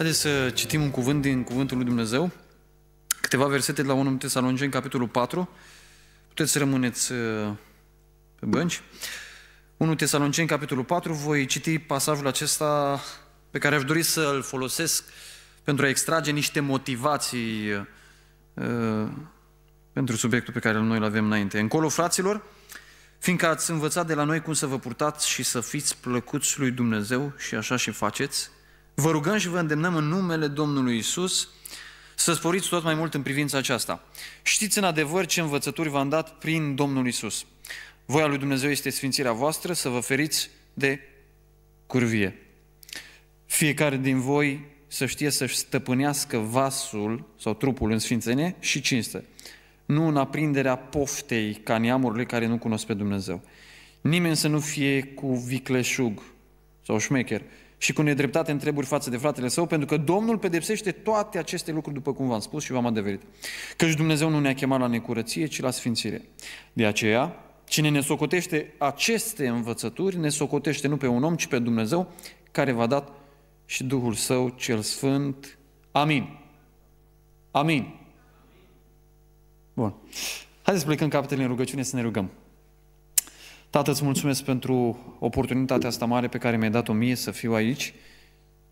Haideți să citim un cuvânt din Cuvântul lui Dumnezeu, câteva versete de la 1 în capitolul 4. Puteți să rămâneți uh, pe bănci. 1 în capitolul 4, voi citi pasajul acesta pe care aș dori să l folosesc pentru a extrage niște motivații uh, pentru subiectul pe care noi îl avem înainte. Încolo, fraților, fiindcă ați învățat de la noi cum să vă purtați și să fiți plăcuți lui Dumnezeu și așa și faceți, Vă rugăm și vă îndemnăm în numele Domnului Isus să sporiți tot mai mult în privința aceasta. Știți în adevăr ce învățături v-am dat prin Domnul Isus. Voia lui Dumnezeu este sfințirea voastră să vă feriți de curvie. Fiecare din voi să știe să-și stăpânească vasul sau trupul în sfințenie și cinste, nu în aprinderea poftei ca neamurile care nu cunosc pe Dumnezeu. Nimeni să nu fie cu vicleșug sau șmecher, și cu nedreptate întreburi față de fratele său, pentru că Domnul pedepsește toate aceste lucruri, după cum v-am spus și v-am adeverit. Căci Dumnezeu nu ne-a chemat la necurăție, ci la sfințire. De aceea, cine ne socotește aceste învățături, ne socotește nu pe un om, ci pe Dumnezeu, care v-a dat și Duhul Său cel Sfânt. Amin. Amin. Bun. Haideți să plecăm capetele în rugăciune să ne rugăm. Tată, îți mulțumesc pentru oportunitatea asta mare pe care mi-ai dat-o mie să fiu aici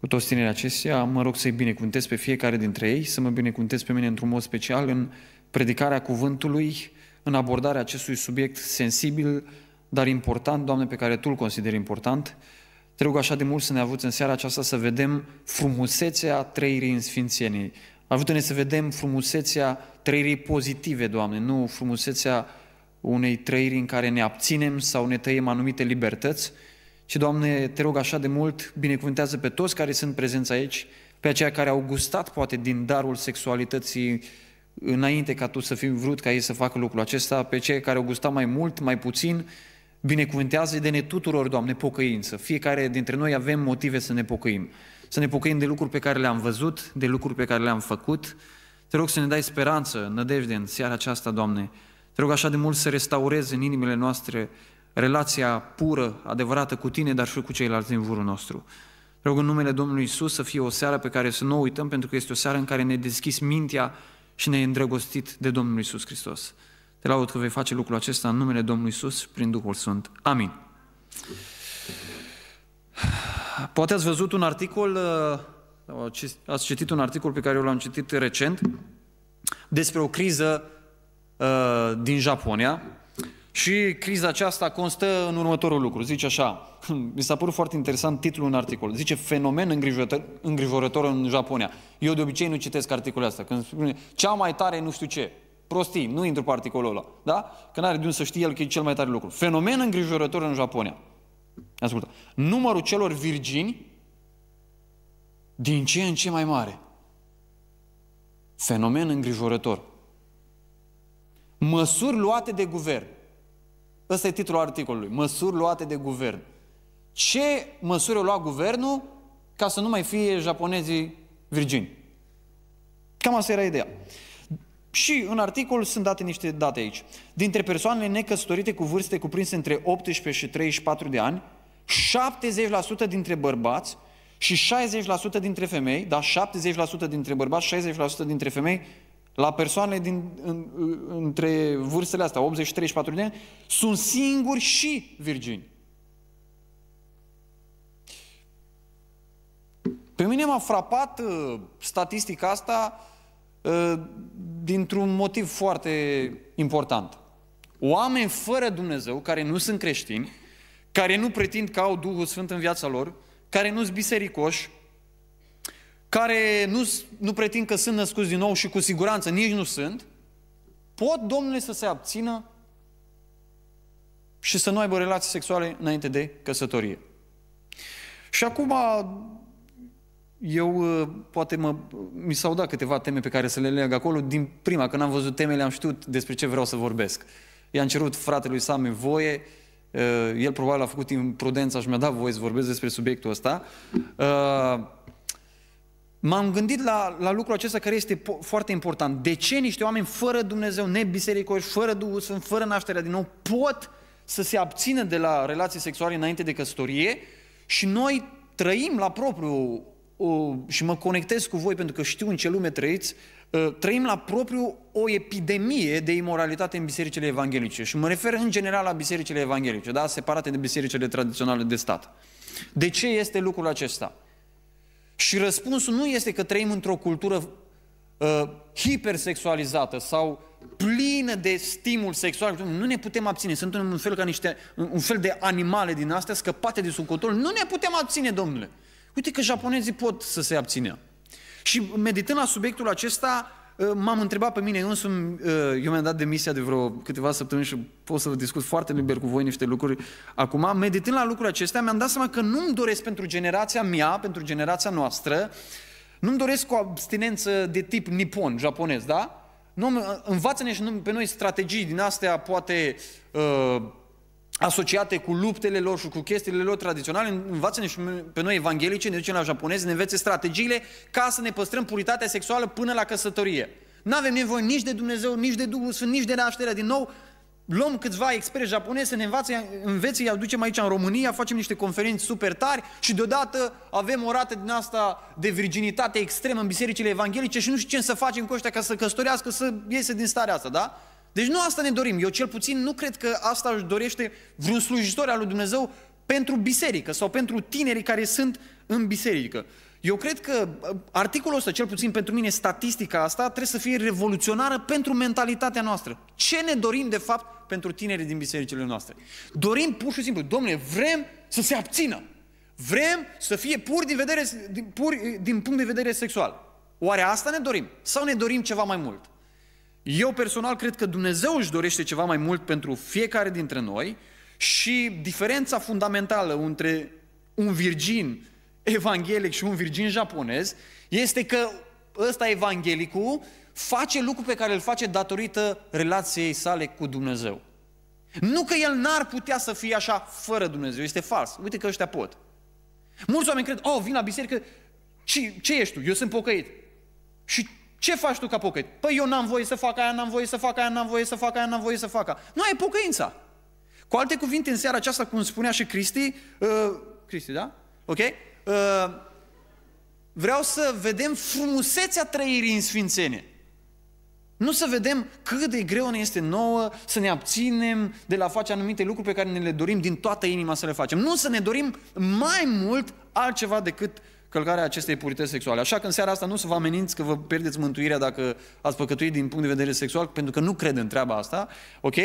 cu toți tinerii acestea. Mă rog să-i binecuvântez pe fiecare dintre ei, să mă binecuvântez pe mine într-un mod special în predicarea cuvântului, în abordarea acestui subiect sensibil, dar important, Doamne, pe care Tu îl consideri important. Te rog așa de mult să ne avuți în seara aceasta să vedem frumusețea trăirii în Sfințenii. Ajută-ne să vedem frumusețea trăirii pozitive, Doamne, nu frumusețea unei trăiri în care ne abținem sau ne tăiem anumite libertăți, ci, Doamne, te rog așa de mult, binecuvântează pe toți care sunt prezenți aici, pe aceia care au gustat poate din darul sexualității înainte ca Tu să fii vrut ca ei să facă lucrul acesta, pe cei care au gustat mai mult, mai puțin, binecuvântează de ne tuturor, Doamne, pocăință. Fiecare dintre noi avem motive să ne pocăim. Să ne pocăim de lucruri pe care le-am văzut, de lucruri pe care le-am făcut. Te rog să ne dai speranță, nădejde în seara aceasta, Doamne, te rog așa de mult să restaureze în inimile noastre relația pură, adevărată cu tine, dar și cu ceilalți din jurul nostru. Te rog în numele Domnului Isus să fie o seară pe care să nu o uităm, pentru că este o seară în care ne deschis mintea și ne-ai îndrăgostit de Domnul Isus Hristos. Te laud că vei face lucrul acesta în numele Domnului Isus prin Duhul Sfânt. Amin. Poate ați văzut un articol, uh, ați citit un articol pe care eu l-am citit recent despre o criză Uh, din Japonia și criza aceasta constă în următorul lucru. Zice așa, mi s-a părut foarte interesant titlul în articol. Zice fenomen îngrijorător, îngrijorător în Japonia. Eu de obicei nu citesc articolul ăsta. Când spune cea mai tare nu știu ce, prostii, nu intru pe articolul ăla, da? Că n-are de unde să știe el că e cel mai tare lucru. Fenomen îngrijorător în Japonia. Ascultă, numărul celor virgini din ce în ce mai mare. Fenomen îngrijorător. Măsuri luate de guvern. Ăsta e titlul articolului. Măsuri luate de guvern. Ce măsuri o luat guvernul ca să nu mai fie japonezii virgini? Cam asta era ideea. Și în articol sunt date niște date aici. Dintre persoanele necăsătorite cu vârste cuprinse între 18 și 34 de ani, 70% dintre bărbați și 60% dintre femei, da, 70% dintre bărbați, 60% dintre femei la persoanele din, în, între vârstele astea, 83 și de ani, sunt singuri și virgini. Pe mine m-a frapat uh, statistica asta uh, dintr-un motiv foarte important. Oameni fără Dumnezeu, care nu sunt creștini, care nu pretind că au Duhul Sfânt în viața lor, care nu sunt bisericoși, care nu, nu pretind că sunt născuți din nou și cu siguranță nici nu sunt, pot, domnule, să se abțină și să nu aibă relații sexuale înainte de căsătorie. Și acum eu uh, poate mă, mi s-au dat câteva teme pe care să le leg acolo. Din prima, când am văzut temele, am știut despre ce vreau să vorbesc. I-am cerut fratelui Sami voie, uh, el probabil a făcut imprudența și mi-a dat voie să vorbesc despre subiectul ăsta. Uh, m-am gândit la, la lucrul acesta care este po- foarte important. De ce niște oameni fără Dumnezeu, nebisericoși, fără Duhul Sfânt, fără nașterea din nou, pot să se abțină de la relații sexuale înainte de căsătorie și noi trăim la propriu și mă conectez cu voi pentru că știu în ce lume trăiți, ă, trăim la propriu o epidemie de imoralitate în bisericile evanghelice și mă refer în general la bisericile evanghelice, da? separate de bisericile tradiționale de stat. De ce este lucrul acesta? Și răspunsul nu este că trăim într-o cultură uh, hipersexualizată sau plină de stimul sexual. Nu ne putem abține. Sunt un fel, ca niște, un fel de animale din astea scăpate de sub control. Nu ne putem abține, domnule. Uite că japonezii pot să se abțină. Și meditând la subiectul acesta, Ă, m-am întrebat pe mine însumi, ă, eu mi-am dat demisia de vreo câteva săptămâni și pot să discut foarte liber cu voi niște lucruri acum, meditând la lucrurile acestea, mi-am dat seama că nu-mi doresc pentru generația mea, pentru generația noastră, nu-mi doresc o abstinență de tip nipon, japonez, da? Nu, învață-ne și pe noi strategii din astea, poate uh, asociate cu luptele lor și cu chestiile lor tradiționale, învață-ne și pe noi evanghelice, ne ducem la japonezi, ne învețe strategiile ca să ne păstrăm puritatea sexuală până la căsătorie. Nu avem nevoie nici de Dumnezeu, nici de Duhul Sfânt, nici de nașterea din nou. Luăm câțiva experți japonezi să ne învață, învețe, îi aducem aici în România, facem niște conferințe super tari și deodată avem o rată din asta de virginitate extremă în bisericile evanghelice și nu știu ce să facem cu ăștia ca să căsătorească, să iese din starea asta, da? Deci nu asta ne dorim. Eu cel puțin nu cred că asta își dorește vreun slujitor al lui Dumnezeu pentru biserică sau pentru tinerii care sunt în biserică. Eu cred că uh, articolul ăsta, cel puțin pentru mine, statistica asta trebuie să fie revoluționară pentru mentalitatea noastră. Ce ne dorim, de fapt, pentru tinerii din bisericile noastre? Dorim pur și simplu, domnule, vrem să se abțină. Vrem să fie pur din, vedere, pur, din punct de vedere sexual. Oare asta ne dorim? Sau ne dorim ceva mai mult? Eu personal cred că Dumnezeu își dorește ceva mai mult pentru fiecare dintre noi și diferența fundamentală între un virgin evanghelic și un virgin japonez este că ăsta evanghelicul face lucru pe care îl face datorită relației sale cu Dumnezeu. Nu că el n-ar putea să fie așa fără Dumnezeu, este fals. Uite că ăștia pot. Mulți oameni cred, oh, vin la biserică, ce, ce ești tu? Eu sunt pocăit. Și ce faci tu ca pocăit? Păi eu n-am voie să fac aia, n-am voie să fac aia, n-am voie să fac aia, n-am voie să fac aia. Nu ai pocăința. Cu alte cuvinte, în seara aceasta, cum spunea și Cristi, uh, Cristi, da? Ok? Uh, vreau să vedem frumusețea trăirii în sfințenie. Nu să vedem cât de greu ne este nouă să ne abținem de la face anumite lucruri pe care ne le dorim din toată inima să le facem. Nu să ne dorim mai mult altceva decât călcarea acestei purități sexuale. Așa că în seara asta nu să vă ameninți că vă pierdeți mântuirea dacă ați păcătuit din punct de vedere sexual, pentru că nu cred în treaba asta, ok? Uh,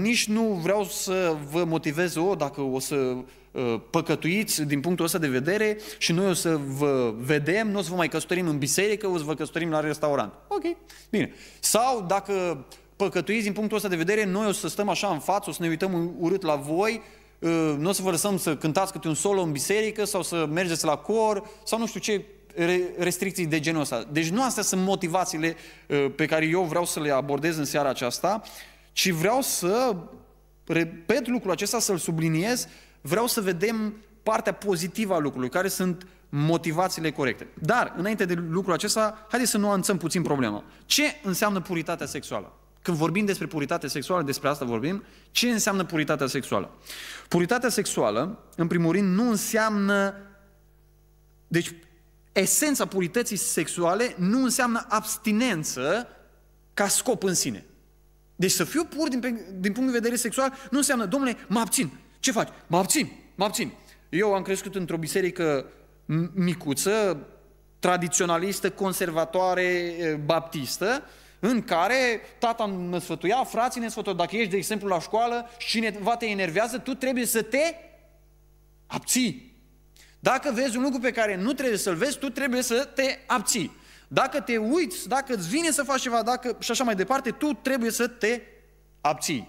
nici nu vreau să vă motivez, o, dacă o să uh, păcătuiți din punctul ăsta de vedere și noi o să vă vedem, nu o să vă mai căsătorim în biserică, o să vă căsătorim la restaurant. Ok, bine. Sau dacă păcătuiți din punctul ăsta de vedere, noi o să stăm așa în față, o să ne uităm urât la voi, Ă, nu o să vă lăsăm să cântați câte un solo în biserică sau să mergeți la cor sau nu știu ce restricții de genul ăsta. Deci nu astea sunt motivațiile ă, pe care eu vreau să le abordez în seara aceasta, ci vreau să repet lucrul acesta, să-l subliniez, vreau să vedem partea pozitivă a lucrului, care sunt motivațiile corecte. Dar, înainte de lucrul acesta, haideți să nuanțăm puțin problema. Ce înseamnă puritatea sexuală? Când vorbim despre puritate sexuală, despre asta vorbim, ce înseamnă puritatea sexuală? Puritatea sexuală, în primul rând, nu înseamnă. Deci, esența purității sexuale nu înseamnă abstinență ca scop în sine. Deci să fiu pur din, din punct de vedere sexual nu înseamnă, domnule, mă abțin. Ce faci? Mă abțin, mă abțin. Eu am crescut într-o biserică micuță, tradiționalistă, conservatoare, eh, baptistă în care tata ne sfătuia, frații ne sfătuia, dacă ești, de exemplu, la școală și cineva te enervează, tu trebuie să te abții. Dacă vezi un lucru pe care nu trebuie să-l vezi, tu trebuie să te abții. Dacă te uiți, dacă îți vine să faci ceva dacă, și așa mai departe, tu trebuie să te abții.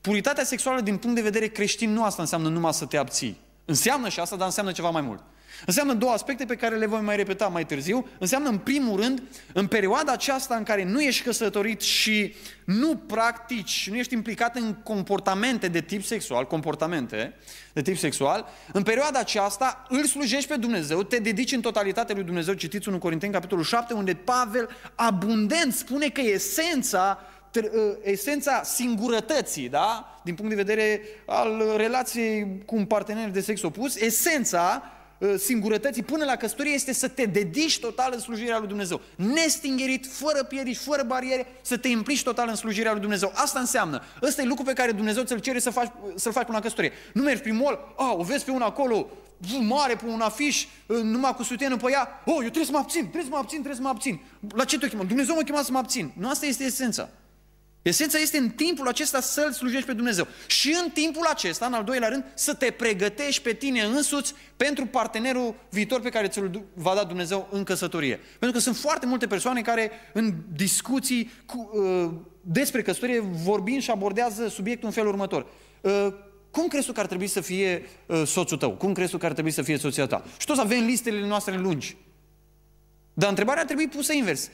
Puritatea sexuală din punct de vedere creștin nu asta înseamnă numai să te abții. Înseamnă și asta, dar înseamnă ceva mai mult. Înseamnă două aspecte pe care le voi mai repeta mai târziu. Înseamnă, în primul rând, în perioada aceasta în care nu ești căsătorit și nu practici, nu ești implicat în comportamente de tip sexual, comportamente de tip sexual, în perioada aceasta îl slujești pe Dumnezeu, te dedici în totalitate lui Dumnezeu. Citiți 1 Corinteni, capitolul 7, unde Pavel abundent spune că esența ă, esența singurătății, da? Din punct de vedere al relației cu un partener de sex opus, esența Uh, singurătății până la căsătorie este să te dedici total în slujirea lui Dumnezeu. Nestingerit, fără piedici, fără bariere, să te implici total în slujirea lui Dumnezeu. Asta înseamnă. Ăsta e lucru pe care Dumnezeu ți-l cere să faci, să-l faci până la căsătorie. Nu mergi prin mol, oh, o vezi pe una acolo, mare, pe un afiș, uh, numai cu sutienă pe ea, oh, eu trebuie să mă abțin, trebuie să mă abțin, trebuie să mă abțin. La ce te chemă? Dumnezeu mă chema să mă abțin. Nu asta este esența. Esența este în timpul acesta să-L slujești pe Dumnezeu. Și în timpul acesta, în al doilea rând, să te pregătești pe tine însuți pentru partenerul viitor pe care ți-l va da Dumnezeu în căsătorie. Pentru că sunt foarte multe persoane care în discuții cu, uh, despre căsătorie vorbind și abordează subiectul în felul următor. Uh, cum crezi tu că ar trebui să fie uh, soțul tău? Cum crezi tu că ar trebui să fie soția ta? Și toți avem listele noastre lungi. Dar întrebarea ar trebui pusă invers.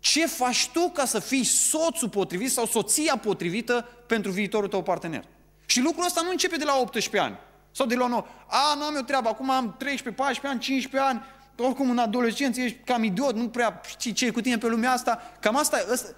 Ce faci tu ca să fii soțul potrivit sau soția potrivită pentru viitorul tău partener? Și lucrul ăsta nu începe de la 18 ani. Sau de la 9. A, nu am eu treabă, acum am 13, 14 ani, 15 ani, oricum în adolescență ești cam idiot, nu prea știi ce e cu tine pe lumea asta. Cam asta, asta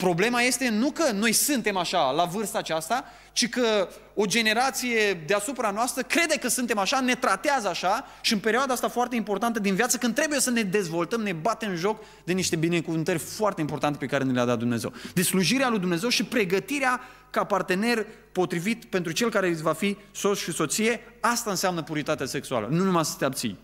Problema este nu că noi suntem așa la vârsta aceasta, ci că o generație deasupra noastră crede că suntem așa, ne tratează așa și în perioada asta foarte importantă din viață, când trebuie să ne dezvoltăm, ne batem în joc de niște binecuvântări foarte importante pe care ne le-a dat Dumnezeu. De slujirea lui Dumnezeu și pregătirea ca partener potrivit pentru cel care îți va fi soț și soție, asta înseamnă puritatea sexuală, nu numai să te abții.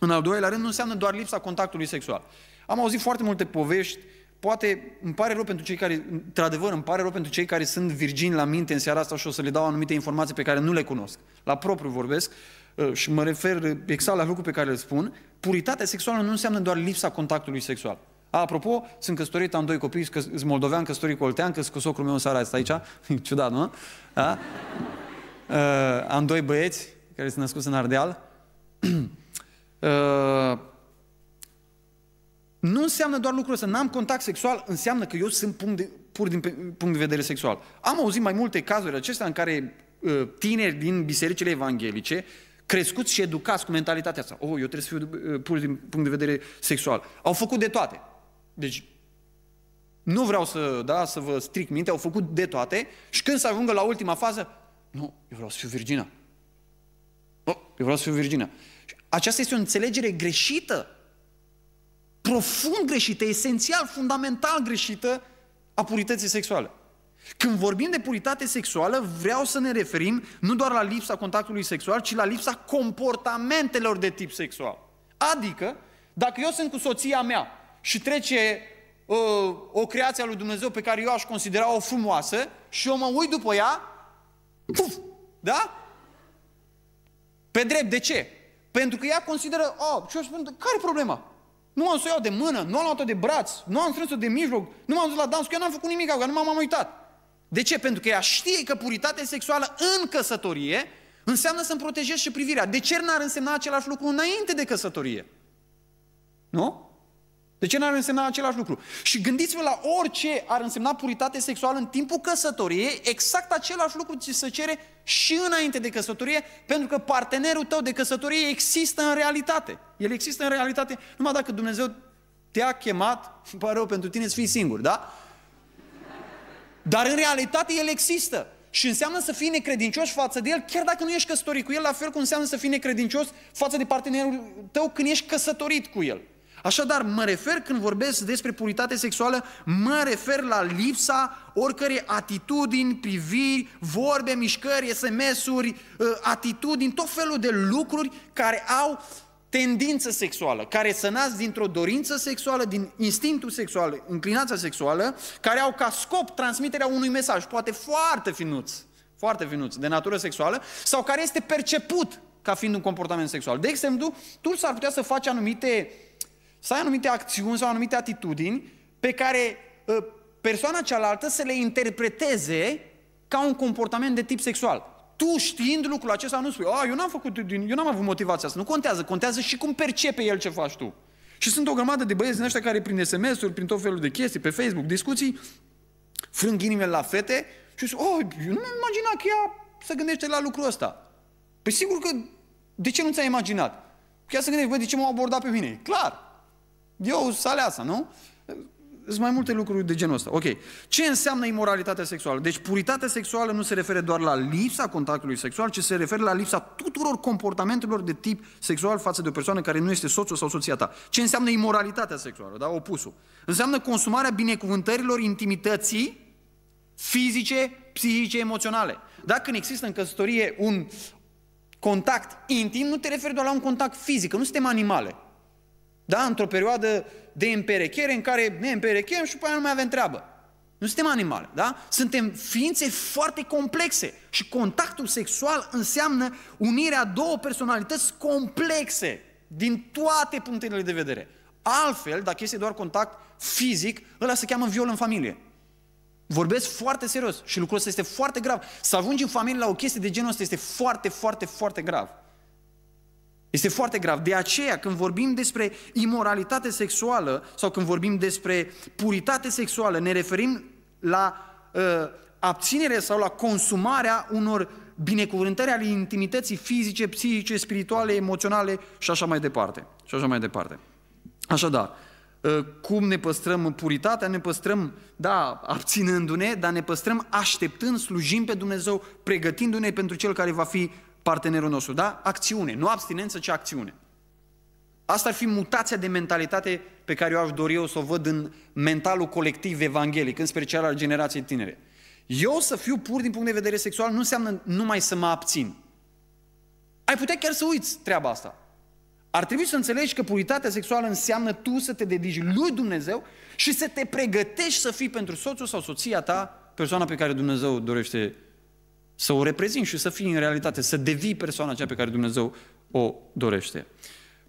În al doilea rând, nu înseamnă doar lipsa contactului sexual. Am auzit foarte multe povești poate îmi pare rău pentru cei care, într-adevăr, îmi pare rău pentru cei care sunt virgini la minte în seara asta și o să le dau anumite informații pe care nu le cunosc. La propriu vorbesc uh, și mă refer exact la lucruri pe care le spun, puritatea sexuală nu înseamnă doar lipsa contactului sexual. A, apropo, sunt căsătorit, am doi copii, sunt moldovean, căsătorit cu oltean, că cu socrul meu în seara asta aici. Ciudat, nu? A? Da? Uh, am doi băieți care sunt născuți în Ardeal. Uh, nu înseamnă doar lucrul ăsta, n-am contact sexual, înseamnă că eu sunt punct de, pur din punct de vedere sexual. Am auzit mai multe cazuri acestea în care uh, tineri din bisericile evanghelice, crescuți și educați cu mentalitatea asta. Oh, eu trebuie să fiu uh, pur din punct de vedere sexual. Au făcut de toate. Deci, nu vreau să, da, să vă stric minte, au făcut de toate și când se ajungă la ultima fază, nu, eu vreau să fiu virgină. Oh, eu vreau să fiu virgină. Aceasta este o înțelegere greșită profund greșită, esențial, fundamental greșită a purității sexuale. Când vorbim de puritate sexuală, vreau să ne referim nu doar la lipsa contactului sexual, ci la lipsa comportamentelor de tip sexual. Adică, dacă eu sunt cu soția mea și trece uh, o creație a lui Dumnezeu pe care eu aș considera-o frumoasă și eu mă uit după ea, puf, da? Pe drept, de ce? Pentru că ea consideră, oh, și eu spun, care e problema? Nu am să o iau de mână, nu am luat-o de braț, nu am strâns-o de mijloc, nu m-am dus la dans, că eu n-am făcut nimic, că nu m-am uitat. De ce? Pentru că ea știe că puritatea sexuală în căsătorie înseamnă să-mi protejez și privirea. De ce n-ar însemna același lucru înainte de căsătorie? Nu? De ce n-ar însemna același lucru? Și gândiți-vă la orice ar însemna puritate sexuală în timpul căsătoriei, exact același lucru ți se cere și înainte de căsătorie, pentru că partenerul tău de căsătorie există în realitate. El există în realitate numai dacă Dumnezeu te-a chemat, îmi pare rău pentru tine să fii singur, da? Dar în realitate el există. Și înseamnă să fii necredincios față de el, chiar dacă nu ești căsătorit cu el, la fel cum înseamnă să fii necredincios față de partenerul tău când ești căsătorit cu el. Așadar, mă refer când vorbesc despre puritate sexuală, mă refer la lipsa oricărei atitudini, priviri, vorbe, mișcări, SMS-uri, ă, atitudini, tot felul de lucruri care au tendință sexuală, care să nasc dintr-o dorință sexuală, din instinctul sexual, inclinația sexuală, care au ca scop transmiterea unui mesaj, poate foarte finuț, foarte finuț, de natură sexuală, sau care este perceput ca fiind un comportament sexual. De exemplu, tu s-ar putea să faci anumite uh, să ai anumite acțiuni sau anumite atitudini pe care ă, persoana cealaltă să le interpreteze ca un comportament de tip sexual. Tu știind lucrul acesta nu spui, a, eu n-am făcut, eu n-am avut motivația asta. Nu contează, contează și cum percepe el ce faci tu. Și sunt o grămadă de băieți din ăștia care prin SMS-uri, prin tot felul de chestii, pe Facebook, discuții, frâng inimile la fete și zic, oh, eu nu mi-am imaginat că ea se gândește la lucrul ăsta. Păi sigur că, de ce nu ți-ai imaginat? Că ea se gândește, de ce m-au abordat pe mine? Clar, eu să aleasă, nu? Sunt mai multe lucruri de genul ăsta. Ok. Ce înseamnă imoralitatea sexuală? Deci puritatea sexuală nu se referă doar la lipsa contactului sexual, ci se referă la lipsa tuturor comportamentelor de tip sexual față de o persoană care nu este soțul sau soția ta. Ce înseamnă imoralitatea sexuală? Da? Opusul. Înseamnă consumarea binecuvântărilor intimității fizice, psihice, emoționale. Dacă când există în căsătorie un contact intim, nu te referi doar la un contact fizic, că nu suntem animale. Da? Într-o perioadă de împerechere în care ne împerechem și după aia nu mai avem treabă. Nu suntem animale, da? Suntem ființe foarte complexe și contactul sexual înseamnă unirea două personalități complexe din toate punctele de vedere. Altfel, dacă este doar contact fizic, ăla se cheamă viol în familie. Vorbesc foarte serios și lucrul ăsta este foarte grav. Să ajungi în familie la o chestie de genul ăsta este foarte, foarte, foarte grav. Este foarte grav. De aceea, când vorbim despre imoralitate sexuală sau când vorbim despre puritate sexuală, ne referim la uh, abținere sau la consumarea unor binecuvântări ale intimității fizice, psihice, spirituale, emoționale și așa mai departe. Și așa mai departe. Așadar, uh, cum ne păstrăm puritatea, ne păstrăm, da, abținându-ne, dar ne păstrăm așteptând, slujim pe Dumnezeu, pregătindu-ne pentru Cel care va fi partenerul nostru, da? Acțiune, nu abstinență, ci acțiune. Asta ar fi mutația de mentalitate pe care eu aș dori eu să o văd în mentalul colectiv evanghelic, în special al generației tinere. Eu să fiu pur din punct de vedere sexual nu înseamnă numai să mă abțin. Ai putea chiar să uiți treaba asta. Ar trebui să înțelegi că puritatea sexuală înseamnă tu să te dedici lui Dumnezeu și să te pregătești să fii pentru soțul sau soția ta persoana pe care Dumnezeu dorește să o reprezinți și să fii în realitate, să devii persoana aceea pe care Dumnezeu o dorește.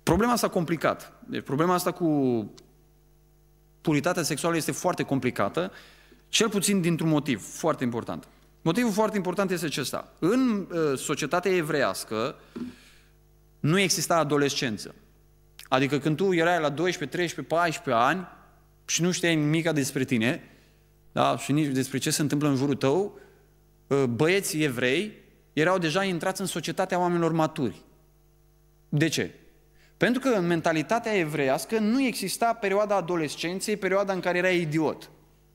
Problema asta complicat. Deci problema asta cu puritatea sexuală este foarte complicată, cel puțin dintr-un motiv foarte important. Motivul foarte important este acesta. În uh, societatea evrească nu exista adolescență. Adică când tu erai la 12, 13, 14 ani și nu știai nimic despre tine da? și nici despre ce se întâmplă în jurul tău, Uh, băieți evrei erau deja intrați în societatea oamenilor maturi. De ce? Pentru că în mentalitatea evreiască nu exista perioada adolescenței, perioada în care erai idiot.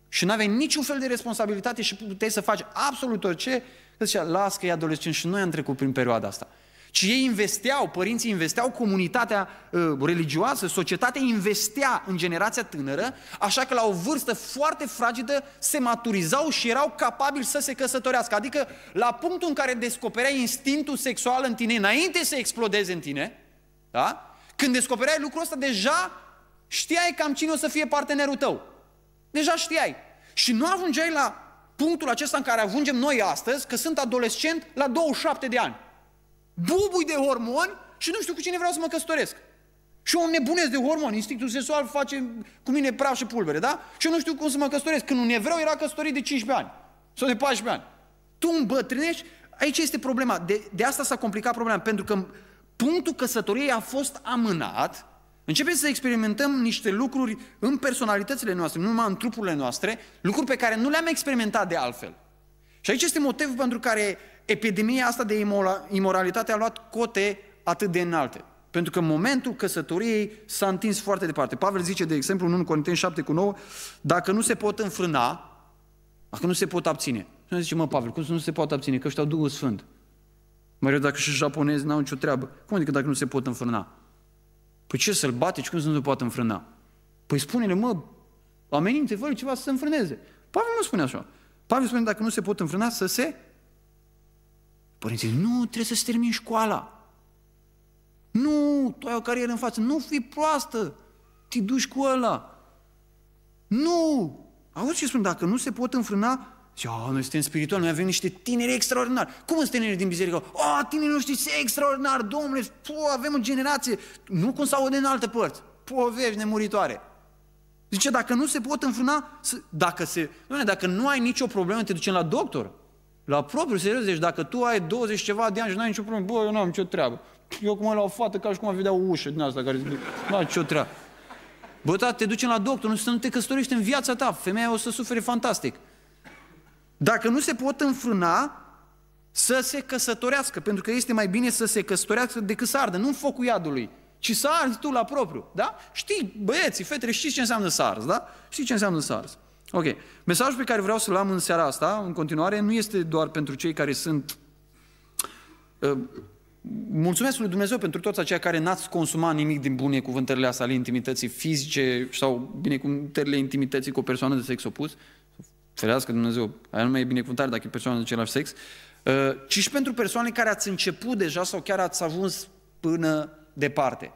Și nu aveai niciun fel de responsabilitate și puteai să faci absolut orice. Zicea, las că e adolescent și noi am trecut prin perioada asta. Ci ei investeau, părinții investeau, comunitatea uh, religioasă, societatea investea în generația tânără, așa că la o vârstă foarte fragedă se maturizau și erau capabili să se căsătorească. Adică la punctul în care descopereai instinctul sexual în tine, înainte să explodeze în tine, da? când descopereai lucrul ăsta, deja știai cam cine o să fie partenerul tău. Deja știai. Și nu ajungeai la punctul acesta în care ajungem noi astăzi, că sunt adolescent la 27 de ani bubui de hormoni și nu știu cu cine vreau să mă căsătoresc. Și eu îmi nebunesc de hormoni, instinctul sexual face cu mine praf și pulbere, da? Și eu nu știu cum să mă căsătoresc. Când un evreu era căsătorit de 15 ani sau de 14 ani. Tu îmbătrânești, aici este problema. De, de asta s-a complicat problema, pentru că punctul căsătoriei a fost amânat, Începem să experimentăm niște lucruri în personalitățile noastre, nu numai în trupurile noastre, lucruri pe care nu le-am experimentat de altfel. Și aici este motivul pentru care epidemia asta de imoralitate a luat cote atât de înalte. Pentru că momentul căsătoriei s-a întins foarte departe. Pavel zice, de exemplu, în 1 Corinteni 7 cu 9, dacă nu se pot înfrâna, dacă nu se pot abține. Și zice, mă, Pavel, cum să nu se pot abține? Că ăștia au Duhul Sfânt. Mă dacă și japonezi n-au nicio treabă. Cum adică dacă nu se pot înfrâna? Păi ce să-l și cum să nu se poată înfrâna? Păi spune-le, mă, amenințe, fără ceva să se înfrâneze. Pavel nu spune așa. Pavel spune, dacă nu se pot înfrâna, să se Părinții zic, nu, trebuie să-ți termini școala. Nu, tu ai o carieră în față, nu fi proastă, te duci cu ăla. Nu! Auzi ce spun, dacă nu se pot înfrâna, Oh, noi suntem spirituali, noi avem niște tineri extraordinari. Cum sunt tineri din biserică? O, tineri nu știți, extraordinar, domnule, po, avem o generație, nu cum s au în alte părți, povești nemuritoare. Zice, dacă nu se pot înfrâna, dacă, se, doamne, dacă nu ai nicio problemă, te ducem la doctor. La propriu, serios, deci dacă tu ai 20 ceva de ani și nu ai nicio problemă, bă, eu nu am nicio treabă. Eu cum la o fată ca și cum a vedea o ușă din asta care zic, nu am nicio treabă. Bă, tata, te ducem la doctor, nu, să nu te căsătorești în viața ta, femeia o să sufere fantastic. Dacă nu se pot înfrâna, să se căsătorească, pentru că este mai bine să se căsătorească decât să ardă, nu în focul iadului, ci să arzi tu la propriu, da? Știi, băieții, fetele, știți ce înseamnă să arzi, da? Știi ce înseamnă să arzi. Ok. Mesajul pe care vreau să-l am în seara asta, în continuare, nu este doar pentru cei care sunt... Uh, mulțumesc lui Dumnezeu pentru toți aceia care n-ați consumat nimic din cuvântările astea ale intimității fizice sau binecuvântările intimității cu o persoană de sex opus. Ferească Dumnezeu, aia nu mai e binecuvântare dacă e persoană de același sex. Uh, ci și pentru persoane care ați început deja sau chiar ați ajuns până departe.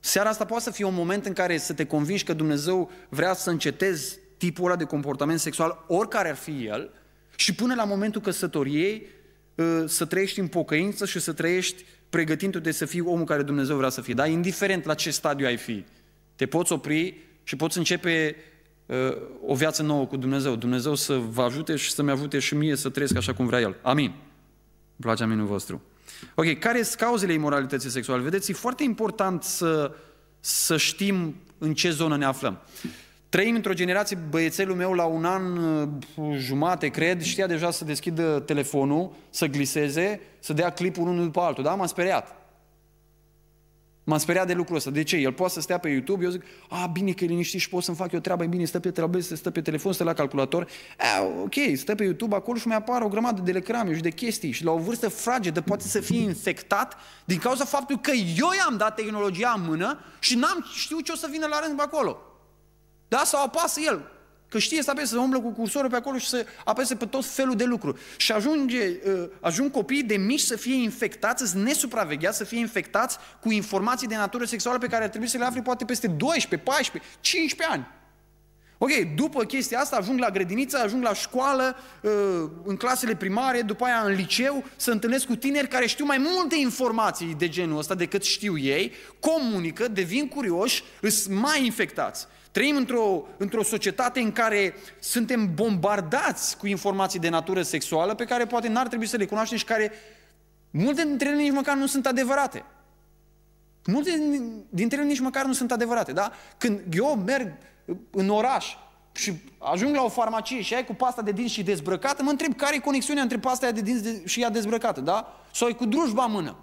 Seara asta poate să fie un moment în care să te convingi că Dumnezeu vrea să încetezi tipul ăla de comportament sexual, oricare ar fi el, și până la momentul căsătoriei uh, să trăiești în pocăință și să trăiești pregătindu-te să fii omul care Dumnezeu vrea să fii. Da? Indiferent la ce stadiu ai fi, te poți opri și poți începe uh, o viață nouă cu Dumnezeu. Dumnezeu să vă ajute și să-mi ajute și mie să trăiesc așa cum vrea El. Amin. Îmi place aminul vostru. Ok, care sunt cauzele imoralității sexuale? Vedeți, e foarte important să, să știm în ce zonă ne aflăm. Trăim într-o generație, băiețelul meu la un an uh, jumate, cred, știa deja să deschidă telefonul, să gliseze, să dea clipul unul după altul, da? M-am speriat. M-am speriat de lucrul ăsta. De ce? El poate să stea pe YouTube, eu zic, a, bine că e liniștit și pot să-mi fac eu treaba, e bine, stă pe să stă pe telefon, stă la calculator. A, ok, stă pe YouTube acolo și mi apar o grămadă de lecrame și de chestii și la o vârstă fragedă poate să fie infectat din cauza faptului că eu i-am dat tehnologia în mână și n-am știut ce o să vină la rând pe acolo. Da? Sau apasă el. Că știe să apese, să umblă cu cursorul pe acolo și să apese pe tot felul de lucruri. Și ajunge, uh, ajung copiii de mici să fie infectați, să nesupravegheați, să fie infectați cu informații de natură sexuală pe care ar trebui să le afli poate peste 12, 14, 15 ani. Ok, după chestia asta ajung la grădiniță, ajung la școală, uh, în clasele primare, după aia în liceu, să întâlnesc cu tineri care știu mai multe informații de genul ăsta decât știu ei, comunică, devin curioși, îs mai infectați. Trăim într-o, într-o societate în care suntem bombardați cu informații de natură sexuală pe care poate n-ar trebui să le cunoaștem și care multe dintre ele nici măcar nu sunt adevărate. Multe dintre ele nici măcar nu sunt adevărate, da? Când eu merg în oraș și ajung la o farmacie și ai cu pasta de dinți și dezbrăcată, mă întreb care e conexiunea între pasta de dinți și ea dezbrăcată, da? Sau e cu drujba în mână,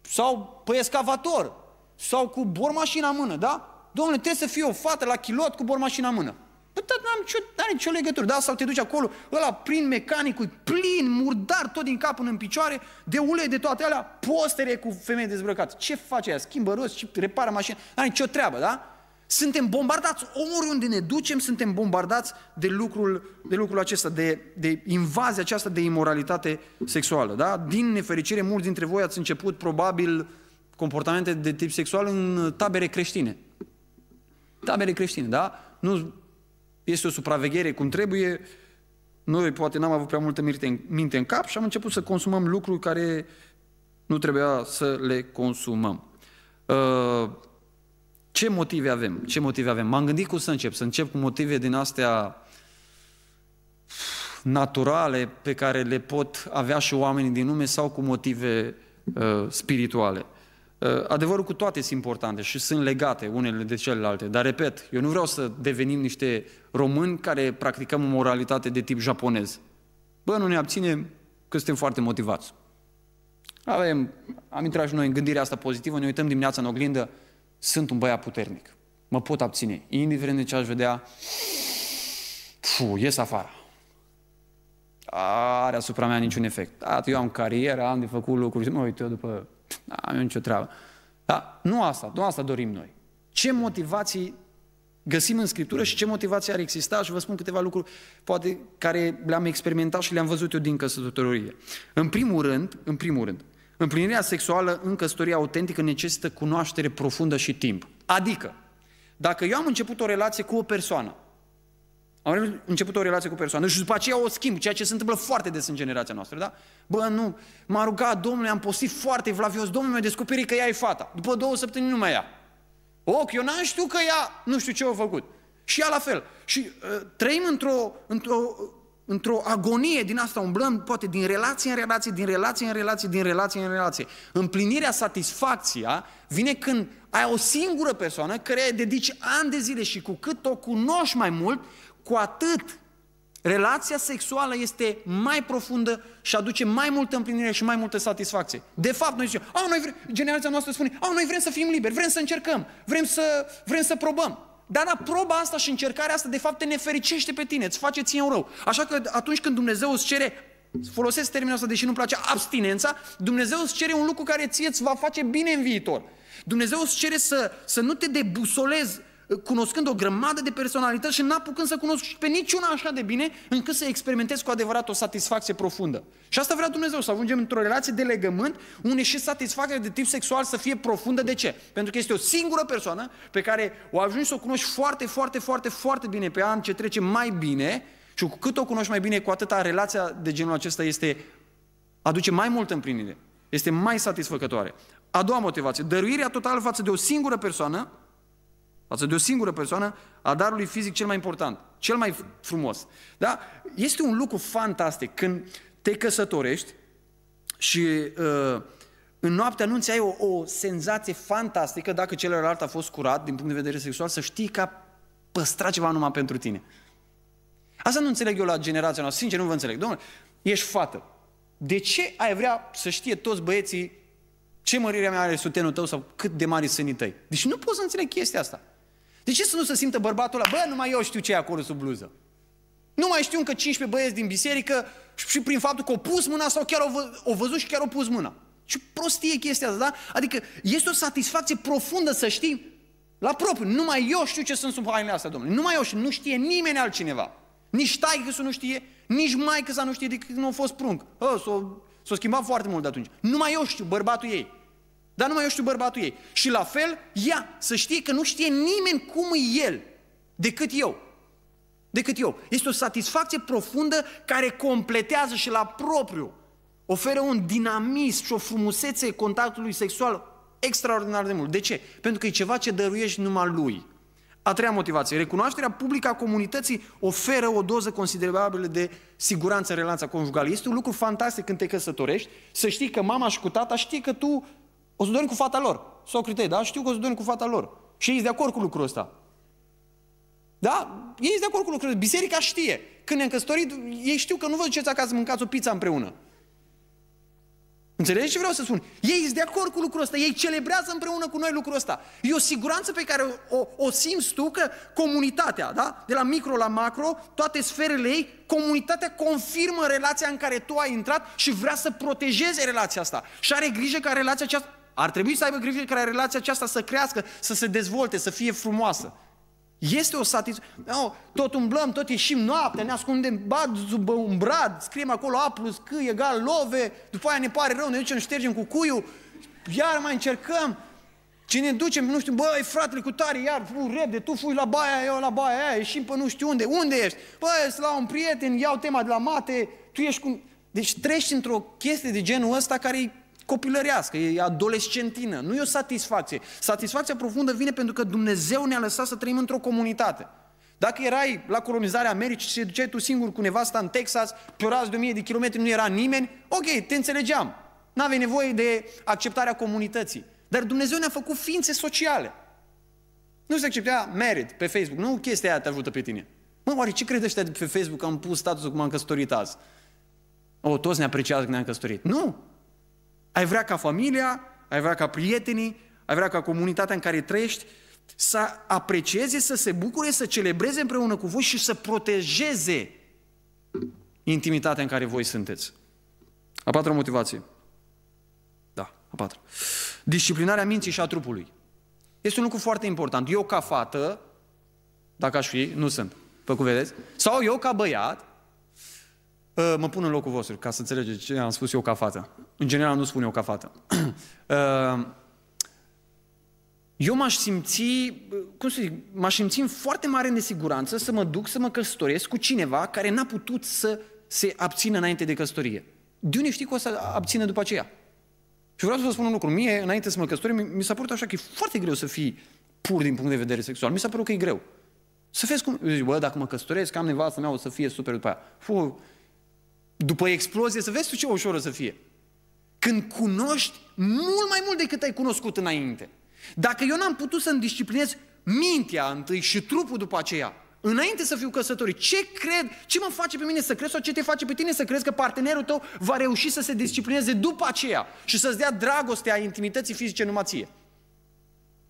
sau pe escavator, sau cu bormașina în mână, da? Domnule, trebuie să fie o fată la kilot cu bormașina în mână. Păi, dar n-am nicio, n-are nicio legătură. Da, sau te duci acolo, ăla prin mecanicul, plin, murdar, tot din cap până în picioare, de ulei de toate alea, postere cu femei dezbrăcate. Ce face aia? Schimbă rost, repară mașina. N-are nicio treabă, da? Suntem bombardați, oriunde ne ducem, suntem bombardați de lucrul, de lucrul acesta, de, de invazia aceasta de imoralitate sexuală. Da? Din nefericire, mulți dintre voi ați început probabil comportamente de tip sexual în tabere creștine tabere creștine, da? Nu este o supraveghere cum trebuie, noi poate n-am avut prea multă minte în cap și am început să consumăm lucruri care nu trebuia să le consumăm. Uh, ce motive avem? Ce motive avem? M-am gândit cum să încep. Să încep cu motive din astea naturale pe care le pot avea și oamenii din lume sau cu motive uh, spirituale. Uh, adevărul cu toate sunt importante și sunt legate unele de celelalte, dar repet, eu nu vreau să devenim niște români care practicăm o moralitate de tip japonez. Bă, nu ne abținem că suntem foarte motivați. Avem, am intrat și noi în gândirea asta pozitivă, ne uităm dimineața în oglindă, sunt un băiat puternic, mă pot abține, indiferent de ce aș vedea, Puh, ies afară. Are asupra mea niciun efect. Da, eu am carieră, am de făcut lucruri, mă uit eu după da, am eu nicio treabă. Dar nu asta, nu asta dorim noi. Ce motivații găsim în Scriptură și ce motivații ar exista și vă spun câteva lucruri poate care le-am experimentat și le-am văzut eu din căsătorie. În primul rând, în primul rând, împlinirea sexuală în căsătorie autentică necesită cunoaștere profundă și timp. Adică, dacă eu am început o relație cu o persoană am început o relație cu persoană și după aceea o schimb, ceea ce se întâmplă foarte des în generația noastră, da? Bă, nu, m-a rugat Domnul, am postit foarte vlavios, Domnul mi-a descoperit că ea e fata. După două săptămâni nu mai ea. Ok, eu n-am știut că ea, nu știu ce a făcut. Și ea la fel. Și uh, trăim într-o, într-o, într-o agonie din asta, umblăm poate din relație în relație, din relație în relație, din relație în relație. Împlinirea, satisfacția vine când ai o singură persoană care dedici ani de zile și cu cât o cunoști mai mult, cu atât relația sexuală este mai profundă și aduce mai multă împlinire și mai multă satisfacție. De fapt, noi zicem, a, ah, noi vrem, generația noastră spune, a, ah, noi vrem să fim liberi, vrem să încercăm, vrem să, vrem să probăm. Dar da, proba asta și încercarea asta, de fapt, te nefericiște pe tine, îți face ție un rău. Așa că atunci când Dumnezeu îți cere folosesc termenul ăsta, deși nu-mi place, abstinența, Dumnezeu îți cere un lucru care ție îți va face bine în viitor. Dumnezeu îți cere să, să nu te debusolezi cunoscând o grămadă de personalități și n-apucând să cunosc pe niciuna așa de bine, încât să experimentez cu adevărat o satisfacție profundă. Și asta vrea Dumnezeu, să ajungem într-o relație de legământ, unde și satisfacția de tip sexual să fie profundă. De ce? Pentru că este o singură persoană pe care o ajungi să o cunoști foarte, foarte, foarte, foarte bine pe an ce trece mai bine și cu cât o cunoști mai bine, cu atâta relația de genul acesta este aduce mai multă împlinire, este mai satisfăcătoare. A doua motivație, dăruirea totală față de o singură persoană, față de o singură persoană, a darului fizic cel mai important, cel mai frumos. Da? Este un lucru fantastic când te căsătorești și uh, în noapte anunți ai o, o senzație fantastică dacă celălalt a fost curat din punct de vedere sexual, să știi că a păstrat ceva numai pentru tine. Asta nu înțeleg eu la generația noastră, sincer nu vă înțeleg. Domnule, ești fată. De ce ai vrea să știe toți băieții ce mărire mea are sutenul tău sau cât de mari sunt tăi? Deci nu pot să înțeleg chestia asta. De ce să nu se simtă bărbatul ăla? Bă, numai eu știu ce e acolo sub bluză. Nu mai știu încă 15 băieți din biserică și prin faptul că o pus mâna sau chiar o vă, o văzut și chiar o pus mâna. Ce prostie chestia asta, da? Adică este o satisfacție profundă să știi la propriu. Numai eu știu ce sunt sub hainele astea, domnule. Numai eu știu. Nu știe nimeni altcineva. Nici că să nu știe, nici mai că să nu știe decât nu a fost prunc. Ă, s-a s-o, s-o schimbat foarte mult de atunci. Numai eu știu, bărbatul ei. Dar numai eu știu bărbatul ei. Și la fel, ea, să știe că nu știe nimeni cum e el, decât eu. Decât eu. Este o satisfacție profundă care completează și la propriu oferă un dinamism și o frumusețe contactului sexual extraordinar de mult. De ce? Pentru că e ceva ce dăruiești numai lui. A treia motivație, recunoașterea publică a comunității oferă o doză considerabilă de siguranță în relația conjugală. Este un lucru fantastic când te căsătorești, să știi că mama și cu tata știe că tu o să dormi cu fata lor. sau tăi, da? Știu că o să dormi cu fata lor. Și ei de acord cu lucrul ăsta. Da? Ei sunt de acord cu lucrul ăsta. Biserica știe. Când ne-am căsătorit, ei știu că nu vă duceți acasă să mâncați o pizza împreună. Înțelegeți ce vreau să spun? Ei sunt de acord cu lucrul ăsta, ei celebrează împreună cu noi lucrul ăsta. E o siguranță pe care o, o, o simți tu că comunitatea, da? de la micro la macro, toate sferele ei, comunitatea confirmă relația în care tu ai intrat și vrea să protejeze relația asta. Și are grijă ca relația aceasta ar trebui să aibă grijă ca relația aceasta să crească, să se dezvolte, să fie frumoasă. Este o satisfacție. No, tot umblăm, tot ieșim noaptea, ne ascundem bad sub un brad, scriem acolo A plus C egal love, după aia ne pare rău, ne ducem, ștergem cu cuiu, iar mai încercăm. Ce ne ducem, nu știu, băi, fratele, cu tare, iar fu, repede, tu fui la baia, eu la baia aia, ieșim pe nu știu unde, unde ești? Băi, sunt la un prieten, iau tema de la mate, tu ești cu... Deci treci într-o chestie de genul ăsta care copilărească, e adolescentină, nu e o satisfacție. Satisfacția profundă vine pentru că Dumnezeu ne-a lăsat să trăim într-o comunitate. Dacă erai la colonizarea Americii și te duceai tu singur cu nevasta în Texas, pe o de 1000 de kilometri nu era nimeni, ok, te înțelegeam. N-aveai nevoie de acceptarea comunității. Dar Dumnezeu ne-a făcut ființe sociale. Nu se acceptea merit pe Facebook. Nu chestia aia te ajută pe tine. Mă, oare ce crede ăștia de pe Facebook că am pus statusul cum am căsătorit azi? O, toți ne apreciază că ne-am căsătorit. Nu! Ai vrea ca familia, ai vrea ca prietenii, ai vrea ca comunitatea în care trăiești să aprecieze, să se bucure, să celebreze împreună cu voi și să protejeze intimitatea în care voi sunteți. A patra motivație. Da, a patra. Disciplinarea minții și a trupului. Este un lucru foarte important. Eu ca fată, dacă aș fi, nu sunt, pe cum vedeți, sau eu ca băiat, ă, mă pun în locul vostru, ca să înțelegeți ce am spus eu ca fată. În general nu spun eu ca fată. Ehm, eu m-aș simți, cum să zic, m-aș simți în foarte mare nesiguranță să mă duc să mă căsătoresc cu cineva care n-a putut să se abțină înainte de căsătorie. De unde știi că o să abțină după aceea? Și vreau să vă spun un lucru. Mie, înainte să mă căsătoresc, mi s-a părut așa că e foarte greu să fii pur din punct de vedere sexual. Mi s-a părut că e greu. Să vezi cum... Eu zic, bă, dacă mă căsătoresc, am nevastă mea, o să fie super după aia. Fuh, după explozie, să vezi tu ce ușor o să fie când cunoști mult mai mult decât ai cunoscut înainte. Dacă eu n-am putut să-mi disciplinez mintea întâi și trupul după aceea, înainte să fiu căsătorit, ce cred, ce mă face pe mine să crezi sau ce te face pe tine să crezi că partenerul tău va reuși să se disciplineze după aceea și să-ți dea dragostea intimității fizice numai ție.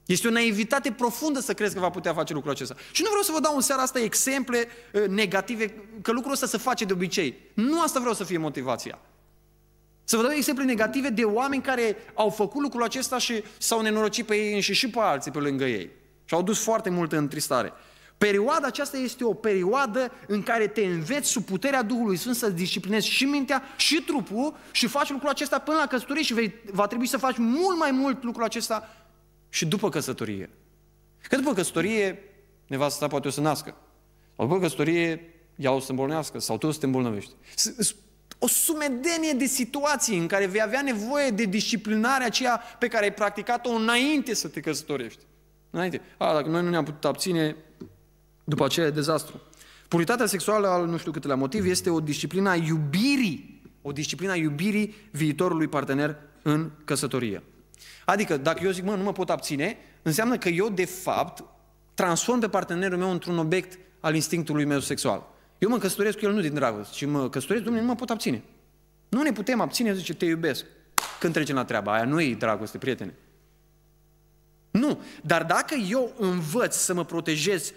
Este o naivitate profundă să crezi că va putea face lucrul acesta. Și nu vreau să vă dau în seara asta exemple eh, negative, că lucrul ăsta se face de obicei. Nu asta vreau să fie motivația. Să vă dau exemple negative de oameni care au făcut lucrul acesta și s-au nenorocit pe ei și și pe alții pe lângă ei. Și au dus foarte mult în tristare. Perioada aceasta este o perioadă în care te înveți sub puterea Duhului Sfânt să disciplinezi și mintea și trupul și faci lucrul acesta până la căsătorie și vei, va trebui să faci mult mai mult lucrul acesta și după căsătorie. Că după căsătorie, nevasta poate o să nască. Sau după căsătorie, ea o să îmbolnească sau tu o să te îmbolnăvești o sumedenie de situații în care vei avea nevoie de disciplinarea aceea pe care ai practicat-o înainte să te căsătorești. Înainte. A, dacă noi nu ne-am putut abține, după aceea e dezastru. Puritatea sexuală, al nu știu câte la motiv, este o disciplină a iubirii, o disciplină a iubirii viitorului partener în căsătorie. Adică, dacă eu zic, mă, nu mă pot abține, înseamnă că eu, de fapt, transform pe partenerul meu într-un obiect al instinctului meu sexual. Eu mă căsătoresc cu el nu din dragoste, ci mă căsătoresc, Dumnezeu, nu mă pot abține. Nu ne putem abține, zice, te iubesc. Când trecem la treaba aia, nu e dragoste, prietene. Nu. Dar dacă eu învăț să mă protejez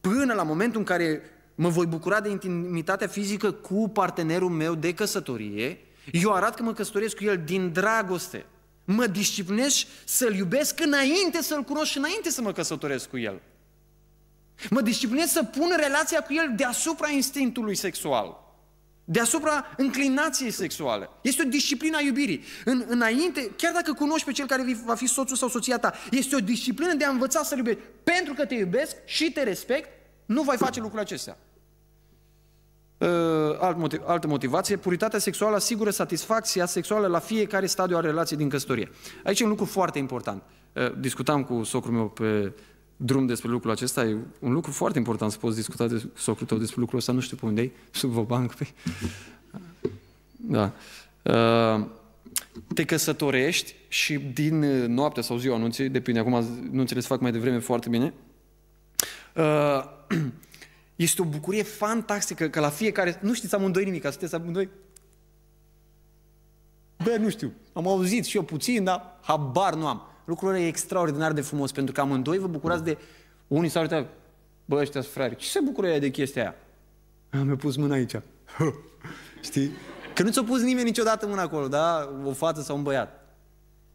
până la momentul în care mă voi bucura de intimitatea fizică cu partenerul meu de căsătorie, eu arăt că mă căsătoresc cu el din dragoste. Mă disciplinez să-l iubesc înainte să-l cunosc și înainte să mă căsătoresc cu el. Mă disciplinez să pun relația cu el deasupra instinctului sexual, deasupra înclinației sexuale. Este o disciplină a iubirii. În, înainte, chiar dacă cunoști pe cel care va fi soțul sau soția ta, este o disciplină de a învăța să-l iubești. Pentru că te iubesc și te respect, nu voi face lucrul acestea. Ă, alt motiv, altă motivație, puritatea sexuală asigură satisfacția sexuală la fiecare stadiu al relației din căsătorie. Aici e un lucru foarte important. Ă, discutam cu socrul meu pe drum despre lucrul acesta. E un lucru foarte important să poți discuta de socrul tău despre lucrul ăsta. Nu știu pe unde e, sub o bancă. Pe... Păi. Da. Uh, te căsătorești și din uh, noaptea sau ziua anunții, depinde, acum nu se fac mai devreme foarte bine, uh, este o bucurie fantastică că la fiecare, nu știți amândoi nimic, sunteți amândoi Bă, nu știu, am auzit și eu puțin, dar habar nu am. Lucrul ăla e extraordinar de frumos, pentru că amândoi vă bucurați de... Unii s-au uitat, bă, ăștia frari. Ce se bucură ea de chestia aia? Am pus mâna aici. Știi? Că nu ți-a pus nimeni niciodată mâna acolo, da? O fată sau un băiat.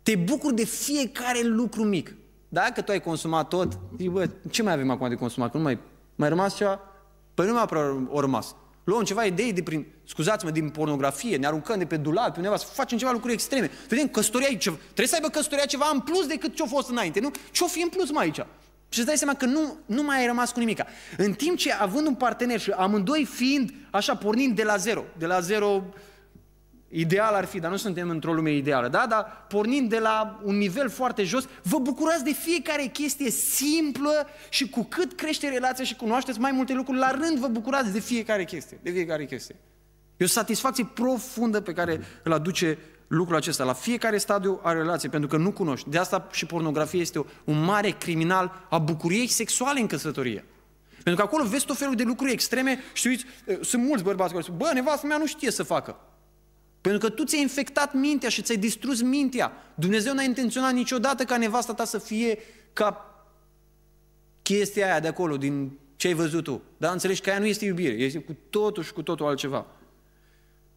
Te bucur de fiecare lucru mic. Dacă tu ai consumat tot, zici, bă, ce mai avem acum de consumat? Că nu mai, mai rămas ceva? Păi nu mai a rămas luăm ceva idei de prin, scuzați-mă, din pornografie, ne aruncăm de pe dulap, pe undeva, să facem ceva lucruri extreme. Vedem, căsătoria ceva, trebuie să aibă căsătoria ceva în plus decât ce o fost înainte, nu? Ce-o fi în plus mai aici? Și îți dai seama că nu, nu mai ai rămas cu nimica. În timp ce având un partener și amândoi fiind așa pornind de la zero, de la zero Ideal ar fi, dar nu suntem într-o lume ideală, da? Dar pornind de la un nivel foarte jos, vă bucurați de fiecare chestie simplă și cu cât crește relația și cunoașteți mai multe lucruri, la rând vă bucurați de fiecare chestie, de fiecare chestie. E o satisfacție profundă pe care îl aduce lucrul acesta la fiecare stadiu a relației, pentru că nu cunoști. De asta și pornografia este un mare criminal a bucuriei sexuale în căsătorie. Pentru că acolo vezi tot felul de lucruri extreme și uiți, eh, sunt mulți bărbați care spun, bă, nevastă mea nu știe să facă. Pentru că tu ți-ai infectat mintea și ți-ai distrus mintea. Dumnezeu n-a intenționat niciodată ca nevasta ta să fie ca chestia aia de acolo, din ce ai văzut tu. Dar înțelegi că aia nu este iubire, este cu totul și cu totul altceva.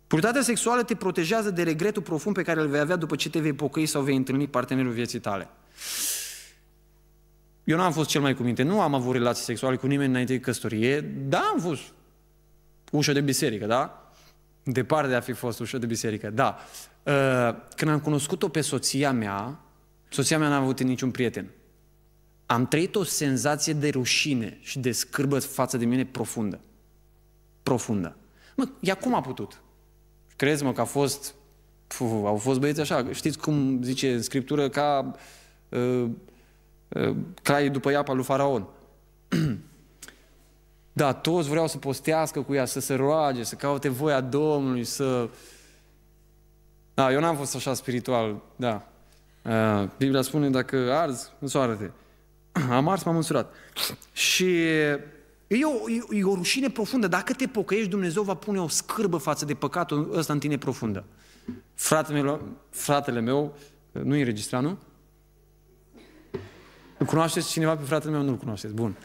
Puritatea sexuală te protejează de regretul profund pe care îl vei avea după ce te vei pocăi sau vei întâlni partenerul vieții tale. Eu nu am fost cel mai cuminte, nu am avut relații sexuale cu nimeni înainte de căsătorie, da, am fost ușa de biserică, da? Departe de a fi fost ușă de biserică, da. Uh, când am cunoscut-o pe soția mea, soția mea n-a avut niciun prieten. Am trăit o senzație de rușine și de scârbă față de mine profundă. Profundă. Mă, ea cum a putut? Crezi-mă că a fost... Puh, au fost băieți așa, știți cum zice în Scriptură, ca uh, uh, cai după iapa lui Faraon. Da, toți vreau să postească cu ea, să se roage, să caute voia Domnului, să... Da, eu n-am fost așa spiritual, da. Uh, Biblia spune, dacă arzi, însoară-te. Am ars, m-am însurat. Și E o, e, o rușine profundă. Dacă te pocăiești, Dumnezeu va pune o scârbă față de păcatul ăsta în tine profundă. Fratele meu, fratele meu uh, nu i înregistrat, nu? Îl cunoașteți cineva pe fratele meu? Nu-l cunoașteți. Bun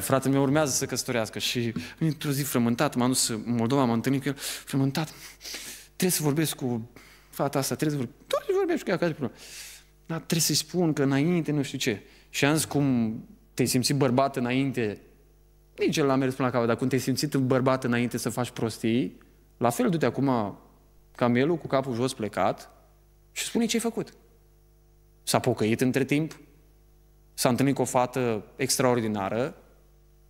fratele meu urmează să se căsătorească și într-o zi frământat, m-am dus în Moldova, m-am întâlnit cu el, frământat, trebuie să vorbesc cu fata asta, trebuie să vorbesc, tot vorbești cu ea, care problemă. Dar trebuie să-i spun că înainte nu știu ce. Și am zis cum te-ai simțit bărbat înainte, nici el l-a mers până la capăt, dar cum te-ai simțit bărbat înainte să faci prostii, la fel du-te acum camelul cu capul jos plecat și spune ce ai făcut. S-a pocăit între timp, s-a întâlnit cu o fată extraordinară,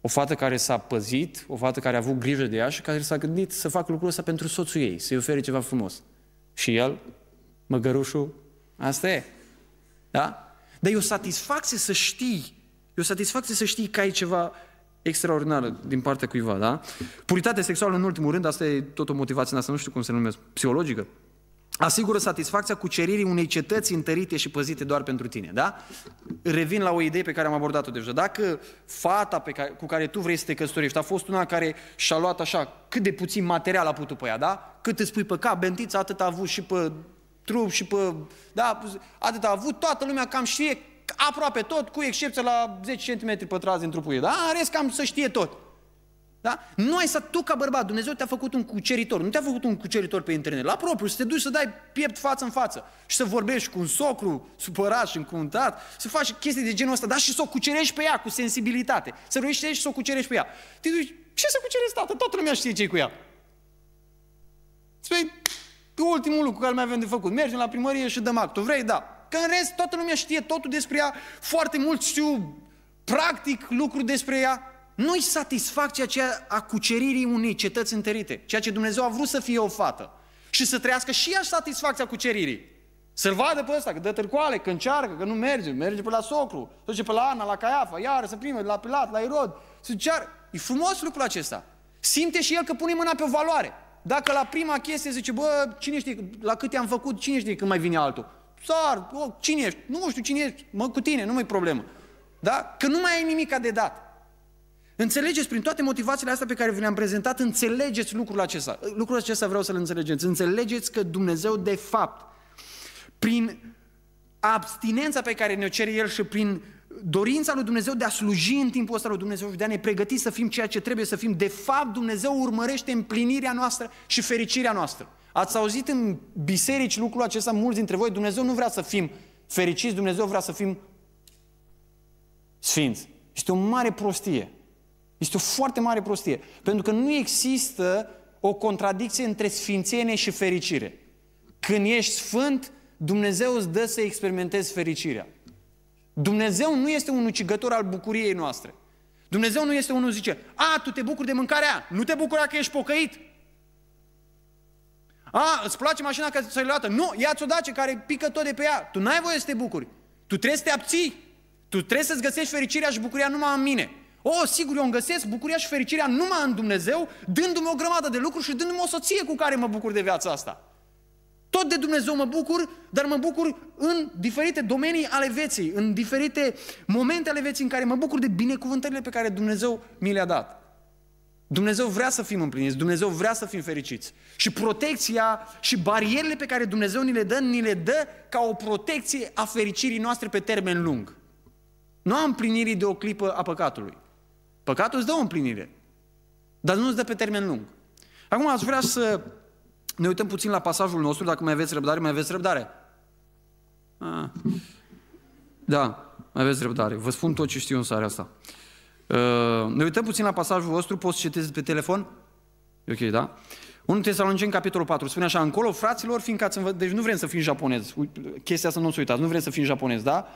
o fată care s-a păzit, o fată care a avut grijă de ea și care s-a gândit să facă lucrul ăsta pentru soțul ei, să-i ofere ceva frumos. Și el, măgărușul, asta e. Da? Dar e o satisfacție să știi, e o satisfacție să știi că ai ceva extraordinar din partea cuiva, da? Puritatea sexuală, în ultimul rând, asta e tot o motivație asta, nu știu cum se numește, psihologică, asigură satisfacția cuceririi unei cetăți întărite și păzite doar pentru tine, da? Revin la o idee pe care am abordat-o deja. Dacă fata pe care, cu care tu vrei să te căsătorești a fost una care și-a luat așa cât de puțin material a putut pe ea, da? Cât îți pui pe cap, bentița atât a avut și pe trup și pe... Da? Atât a avut, toată lumea cam știe aproape tot, cu excepție la 10 cm pătrați din trupul ei, da? În rest cam să știe tot. Da? Nu ai să tu ca bărbat, Dumnezeu te-a făcut un cuceritor, nu te-a făcut un cuceritor pe internet, la propriu, să te duci să dai piept față în față și să vorbești cu un socru supărat și încuntat, să faci chestii de genul ăsta, dar și să o cucerești pe ea cu sensibilitate, să ruiești și să o cucerești pe ea. Te duci, ce să cucerești tată? Toată lumea știe ce cu ea. Spui, ultimul lucru care mai avem de făcut, mergem la primărie și dăm actul, vrei? Da. Că în rest toată lumea știe totul despre ea, foarte mult știu practic lucruri despre ea, nu-i satisfacția aceea a cuceririi unei cetăți întărite, ceea ce Dumnezeu a vrut să fie o fată și să trăiască și ea satisfacția cuceririi. Să-l vadă pe ăsta, că dă târcoale, că încearcă, că nu merge, merge pe la socru, se duce pe la Ana, la Caiafa, iar să prime, la Pilat, la Irod, să încearcă. E frumos lucrul acesta. Simte și el că pune mâna pe o valoare. Dacă la prima chestie zice, bă, cine știe, la câte am făcut, cine știe când mai vine altul? Sar, o, cine ești? Nu știu cine ești, mă, cu tine, nu mai problemă. Da? Că nu mai ai nimic de dat. Înțelegeți, prin toate motivațiile astea pe care vi le-am prezentat, înțelegeți lucrul acesta. Lucrul acesta vreau să-l înțelegeți. Înțelegeți că Dumnezeu, de fapt, prin abstinența pe care ne-o cere El și prin dorința lui Dumnezeu de a sluji în timpul ăsta lui Dumnezeu și de a ne pregăti să fim ceea ce trebuie să fim, de fapt Dumnezeu urmărește împlinirea noastră și fericirea noastră. Ați auzit în biserici lucrul acesta mulți dintre voi, Dumnezeu nu vrea să fim fericiți, Dumnezeu vrea să fim sfinți. Este o mare prostie. Este o foarte mare prostie. Pentru că nu există o contradicție între sfințenie și fericire. Când ești sfânt, Dumnezeu îți dă să experimentezi fericirea. Dumnezeu nu este un ucigător al bucuriei noastre. Dumnezeu nu este unul zice, a, tu te bucuri de mâncarea, nu te bucura că ești pocăit. A, îți place mașina că să-i luată. Nu, ia-ți o dace care pică tot de pe ea. Tu n-ai voie să te bucuri. Tu trebuie să te abții. Tu trebuie să-ți găsești fericirea și bucuria numai în mine. O, oh, sigur, eu îmi găsesc bucuria și fericirea numai în Dumnezeu, dându-mi o grămadă de lucruri și dându-mi o soție cu care mă bucur de viața asta. Tot de Dumnezeu mă bucur, dar mă bucur în diferite domenii ale vieții, în diferite momente ale vieții în care mă bucur de binecuvântările pe care Dumnezeu mi le-a dat. Dumnezeu vrea să fim împliniți, Dumnezeu vrea să fim fericiți. Și protecția și barierele pe care Dumnezeu ni le dă, ni le dă ca o protecție a fericirii noastre pe termen lung. Nu a împlinirii de o clipă a păcatului. Păcatul îți dă o împlinire, dar nu îți dă pe termen lung. Acum aș vrea să ne uităm puțin la pasajul nostru, dacă mai aveți răbdare, mai aveți răbdare. Ah. Da, mai aveți răbdare. Vă spun tot ce știu în seara asta. Uh, ne uităm puțin la pasajul vostru, poți citezi pe telefon? ok, da? 1 în capitolul 4, spune așa, încolo, fraților, fiindcă ați învă... deci nu vrem să fim japonezi, chestia asta nu o să uitați, nu vrem să fim japonezi, da?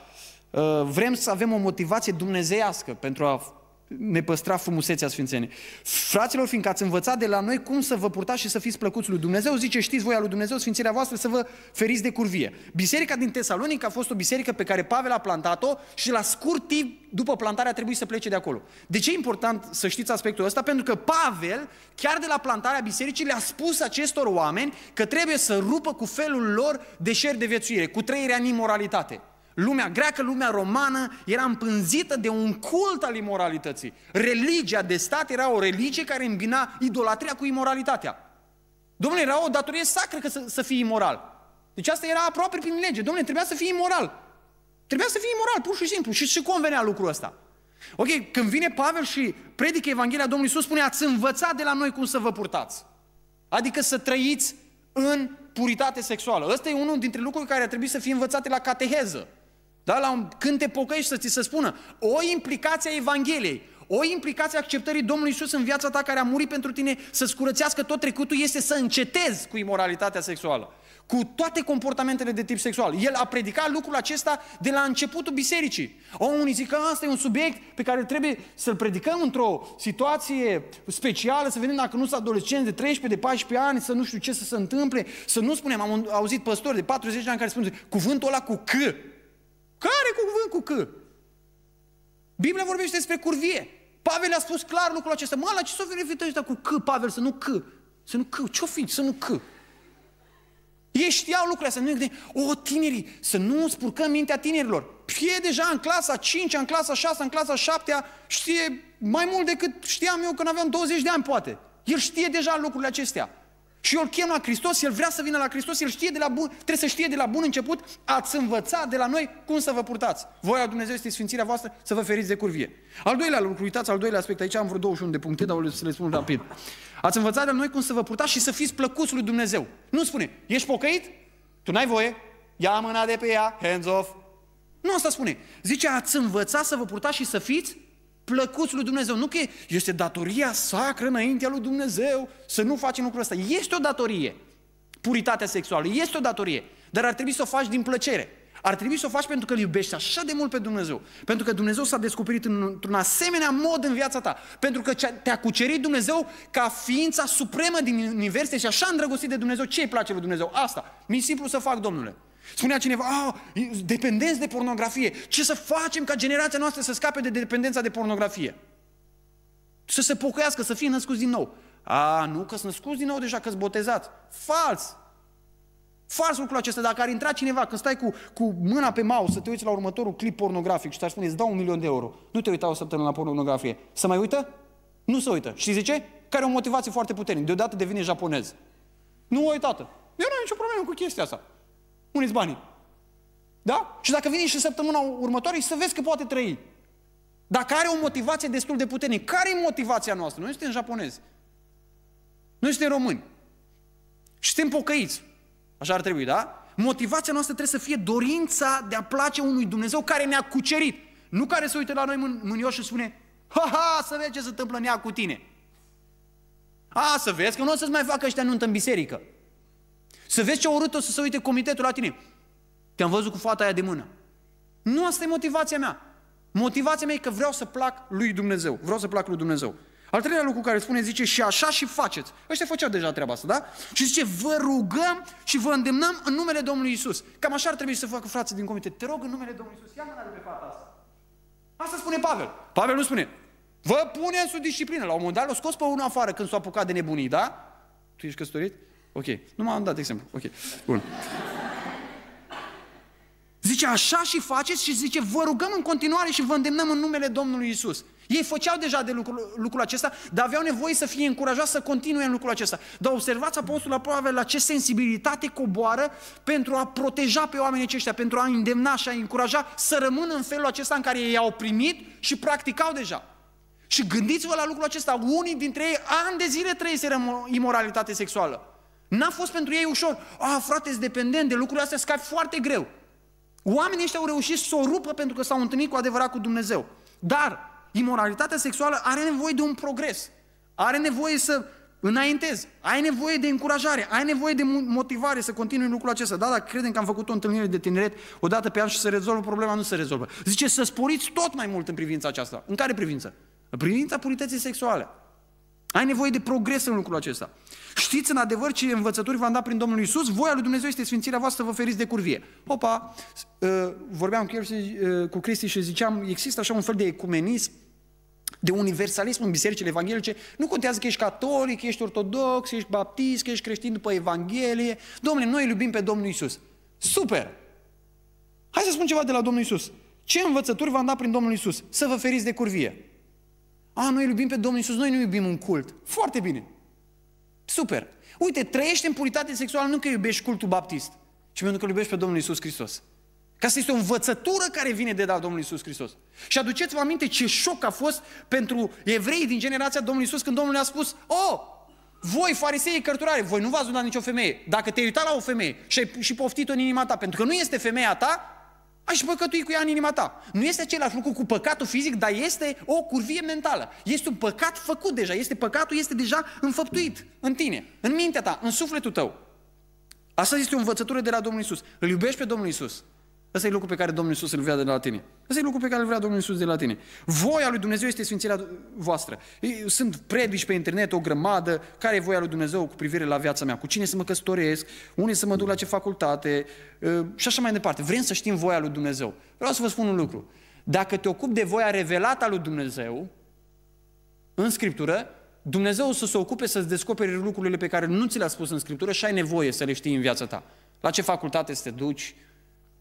Uh, vrem să avem o motivație dumnezeiască pentru a ne păstra frumusețea Sfințenie. Fraților, fiindcă ați învățat de la noi cum să vă purtați și să fiți plăcuți lui Dumnezeu, zice, știți voia lui Dumnezeu, Sfințirea voastră, să vă feriți de curvie. Biserica din Tesalonic a fost o biserică pe care Pavel a plantat-o și la scurt timp după plantare a trebuit să plece de acolo. De ce e important să știți aspectul ăsta? Pentru că Pavel, chiar de la plantarea bisericii, le-a spus acestor oameni că trebuie să rupă cu felul lor de șer de viețuire, cu trăirea în imoralitate. Lumea greacă, lumea romană era împânzită de un cult al imoralității. Religia de stat era o religie care îmbina idolatria cu imoralitatea. Domnule, era o datorie sacră că să, să fii imoral. Deci asta era aproape prin lege. Domnule, trebuia să fii imoral. Trebuia să fii imoral, pur și simplu. Și și convenea lucrul ăsta. Ok, când vine Pavel și predică Evanghelia Domnului Iisus, spune, ați învățat de la noi cum să vă purtați. Adică să trăiți în puritate sexuală. Ăsta e unul dintre lucruri care ar trebui să fie învățate la cateheză. Da? La un, când te pocăiești să ți se spună o implicație a Evangheliei, o implicație a acceptării Domnului Isus în viața ta care a murit pentru tine să-ți curățească tot trecutul este să încetezi cu imoralitatea sexuală, cu toate comportamentele de tip sexual. El a predicat lucrul acesta de la începutul bisericii. O, unii zic că asta e un subiect pe care trebuie să-l predicăm într-o situație specială, să vedem dacă nu sunt adolescenți de 13, de 14 ani, să nu știu ce să se întâmple, să nu spunem, am auzit păstori de 40 de ani care spun cuvântul ăla cu C, care cuvânt cu că? Biblia vorbește despre curvie. Pavel a spus clar lucrul acesta. Mă, la ce s-o referit cu că. Pavel, să nu că. Să nu că. ce-o fi, să nu că. Ei știau lucrurile astea. Nu o, tinerii, să nu spurcăm mintea tinerilor. Fie deja în clasa 5, în clasa 6, în clasa 7, știe mai mult decât știam eu când aveam 20 de ani, poate. El știe deja lucrurile acestea. Și eu îl chem la Hristos, el vrea să vină la Hristos, el știe de la bun, trebuie să știe de la bun început, ați învăța de la noi cum să vă purtați. Voia Dumnezeu este sfințirea voastră să vă feriți de curvie. Al doilea lucru, uitați, al doilea aspect, aici am vreo 21 de puncte, dar o să le spun rapid. Ați învățat de la noi cum să vă purtați și să fiți plăcuți lui Dumnezeu. Nu spune, ești pocăit? Tu n-ai voie? Ia mâna de pe ea, hands off. Nu asta spune. Zice, ați învățat să vă purtați și să fiți plăcuți lui Dumnezeu. Nu că este datoria sacră înaintea lui Dumnezeu să nu facem lucrul ăsta. Este o datorie. Puritatea sexuală este o datorie. Dar ar trebui să o faci din plăcere. Ar trebui să o faci pentru că îl iubești așa de mult pe Dumnezeu. Pentru că Dumnezeu s-a descoperit într-un asemenea mod în viața ta. Pentru că te-a cucerit Dumnezeu ca ființa supremă din univers și așa îndrăgostit de Dumnezeu. Ce îi place lui Dumnezeu? Asta. Mi-e simplu să fac, Domnule. Spunea cineva, a, ah, dependenți de pornografie. Ce să facem ca generația noastră să scape de dependența de pornografie? Să se pocăiască, să fie născuți din nou. A, nu, că sunt născuți din nou deja, că sunt botezat? Fals! Fals lucrul acesta. Dacă ar intra cineva, când stai cu, cu mâna pe mouse să te uiți la următorul clip pornografic și te-ar spune, îți dau un milion de euro, nu te uita o săptămână la pornografie, să mai uită? Nu se uită. Și de ce? Care o motivație foarte puternică. Deodată devine japonez. Nu o uitată. Eu nu am nicio problemă cu chestia asta unii banii. Da? Și dacă vine și săptămâna următoare, să vezi că poate trăi. Dacă are o motivație destul de puternică. Care e motivația noastră? Noi suntem japonezi. Noi suntem români. Și suntem pocăiți. Așa ar trebui, da? Motivația noastră trebuie să fie dorința de a place unui Dumnezeu care ne-a cucerit. Nu care se uită la noi mânioși și spune, ha, ha, să vezi ce se întâmplă nea cu tine. A, să vezi că nu o să-ți mai facă ăștia nuntă în biserică. Să vezi ce urât o să se uite comitetul la tine. Te-am văzut cu fata aia de mână. Nu asta e motivația mea. Motivația mea e că vreau să plac lui Dumnezeu. Vreau să plac lui Dumnezeu. Al treilea lucru care spune, zice, și așa și faceți. Ăștia făceau deja treaba asta, da? Și zice, vă rugăm și vă îndemnăm în numele Domnului Isus. Cam așa ar trebui să facă frații din comite. Te rog în numele Domnului Isus, ia mâna de pe fata asta. Asta spune Pavel. Pavel nu spune, vă pune sub disciplină. La un moment dat l-a scos pe unul afară când s-a apucat de nebunii, da? Tu ești căsătorit? Ok. Nu m-am dat exemplu. Ok. Bun. Zice, așa și faceți și zice, vă rugăm în continuare și vă îndemnăm în numele Domnului Isus. Ei făceau deja de lucrul, lucrul acesta, dar aveau nevoie să fie încurajați să continue în lucrul acesta. Dar observați apostolul Pavel la ce sensibilitate coboară pentru a proteja pe oamenii aceștia, pentru a îndemna și a încuraja să rămână în felul acesta în care ei au primit și practicau deja. Și gândiți-vă la lucrul acesta, unii dintre ei ani de zile trăiseră imoralitate sexuală. N-a fost pentru ei ușor. Ah, frate, ești dependent de lucrurile astea, scapi foarte greu. Oamenii ăștia au reușit să o rupă pentru că s-au întâlnit cu adevărat cu Dumnezeu. Dar imoralitatea sexuală are nevoie de un progres. Are nevoie să înaintezi. Ai nevoie de încurajare, ai nevoie de motivare să continui lucrul acesta. Da, dacă credem că am făcut o întâlnire de tineret o dată pe an și se rezolvă problema, nu se rezolvă. Zice să sporiți tot mai mult în privința aceasta. În care privință? În privința purității sexuale. Ai nevoie de progres în lucrul acesta. Știți în adevăr ce învățături v-am dat prin Domnul Isus? Voia lui Dumnezeu este sfințirea voastră, vă feriți de curvie. Opa, uh, vorbeam cu, uh, cu Cristi și ziceam, există așa un fel de ecumenism, de universalism în bisericile evanghelice. Nu contează că ești catolic, ești ortodox, ești baptist, că ești creștin după Evanghelie. Domnule, noi îl iubim pe Domnul Isus. Super! Hai să spun ceva de la Domnul Isus. Ce învățături v-am dat prin Domnul Isus? Să vă feriți de curvie. A, noi iubim pe Domnul Isus, noi nu iubim un cult. Foarte bine. Super. Uite, trăiește în puritate sexuală nu că iubești cultul baptist, ci pentru că iubești pe Domnul Isus Hristos. ca asta este o învățătură care vine de la Domnul Isus Hristos. Și aduceți-vă aminte ce șoc a fost pentru evrei din generația Domnului Isus când Domnul le-a spus, oh, voi, farisei cărturare, voi nu v-ați nicio femeie. Dacă te-ai uitat la o femeie și ai și poftit-o în inima ta, pentru că nu este femeia ta, Aș păcătui cu ea în inima ta. Nu este același lucru cu păcatul fizic, dar este o curvie mentală. Este un păcat făcut deja. Este păcatul, este deja înfăptuit în tine, în mintea ta, în sufletul tău. Asta este o învățătură de la Domnul Isus. Îl iubești pe Domnul Isus. Ăsta e lucru pe care Domnul Iisus îl vrea de la tine. Ăsta e lucru pe care îl vrea Domnul Iisus de la tine. Voia lui Dumnezeu este sfințirea voastră. Sunt predici pe internet o grămadă, care e voia lui Dumnezeu cu privire la viața mea, cu cine să mă căsătoresc, unde să mă duc la ce facultate și așa mai departe. Vrem să știm voia lui Dumnezeu. Vreau să vă spun un lucru. Dacă te ocupi de voia revelată a lui Dumnezeu, în Scriptură, Dumnezeu o să se ocupe să-ți descoperi lucrurile pe care nu ți le-a spus în Scriptură și ai nevoie să le știi în viața ta. La ce facultate să te duci,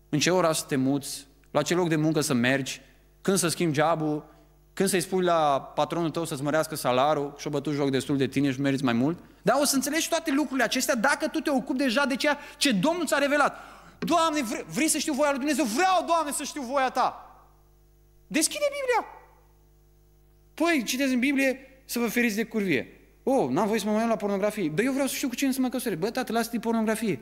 în ce ora să te muți, la ce loc de muncă să mergi, când să schimbi geabul, când să-i spui la patronul tău să-ți mărească salarul și-o bătut joc destul de tine și meriți mai mult. Dar o să înțelegi toate lucrurile acestea dacă tu te ocupi deja de ceea ce Domnul ți-a revelat. Doamne, vrei, vrei să știu voia lui Dumnezeu? Vreau, Doamne, să știu voia Ta. Deschide Biblia. Păi, citesc în Biblie să vă feriți de curvie. Oh, n-am voie să mă mai la pornografie. Dar eu vreau să știu cu cine să mă căsătoresc. Bă, tată, lasă de pornografie.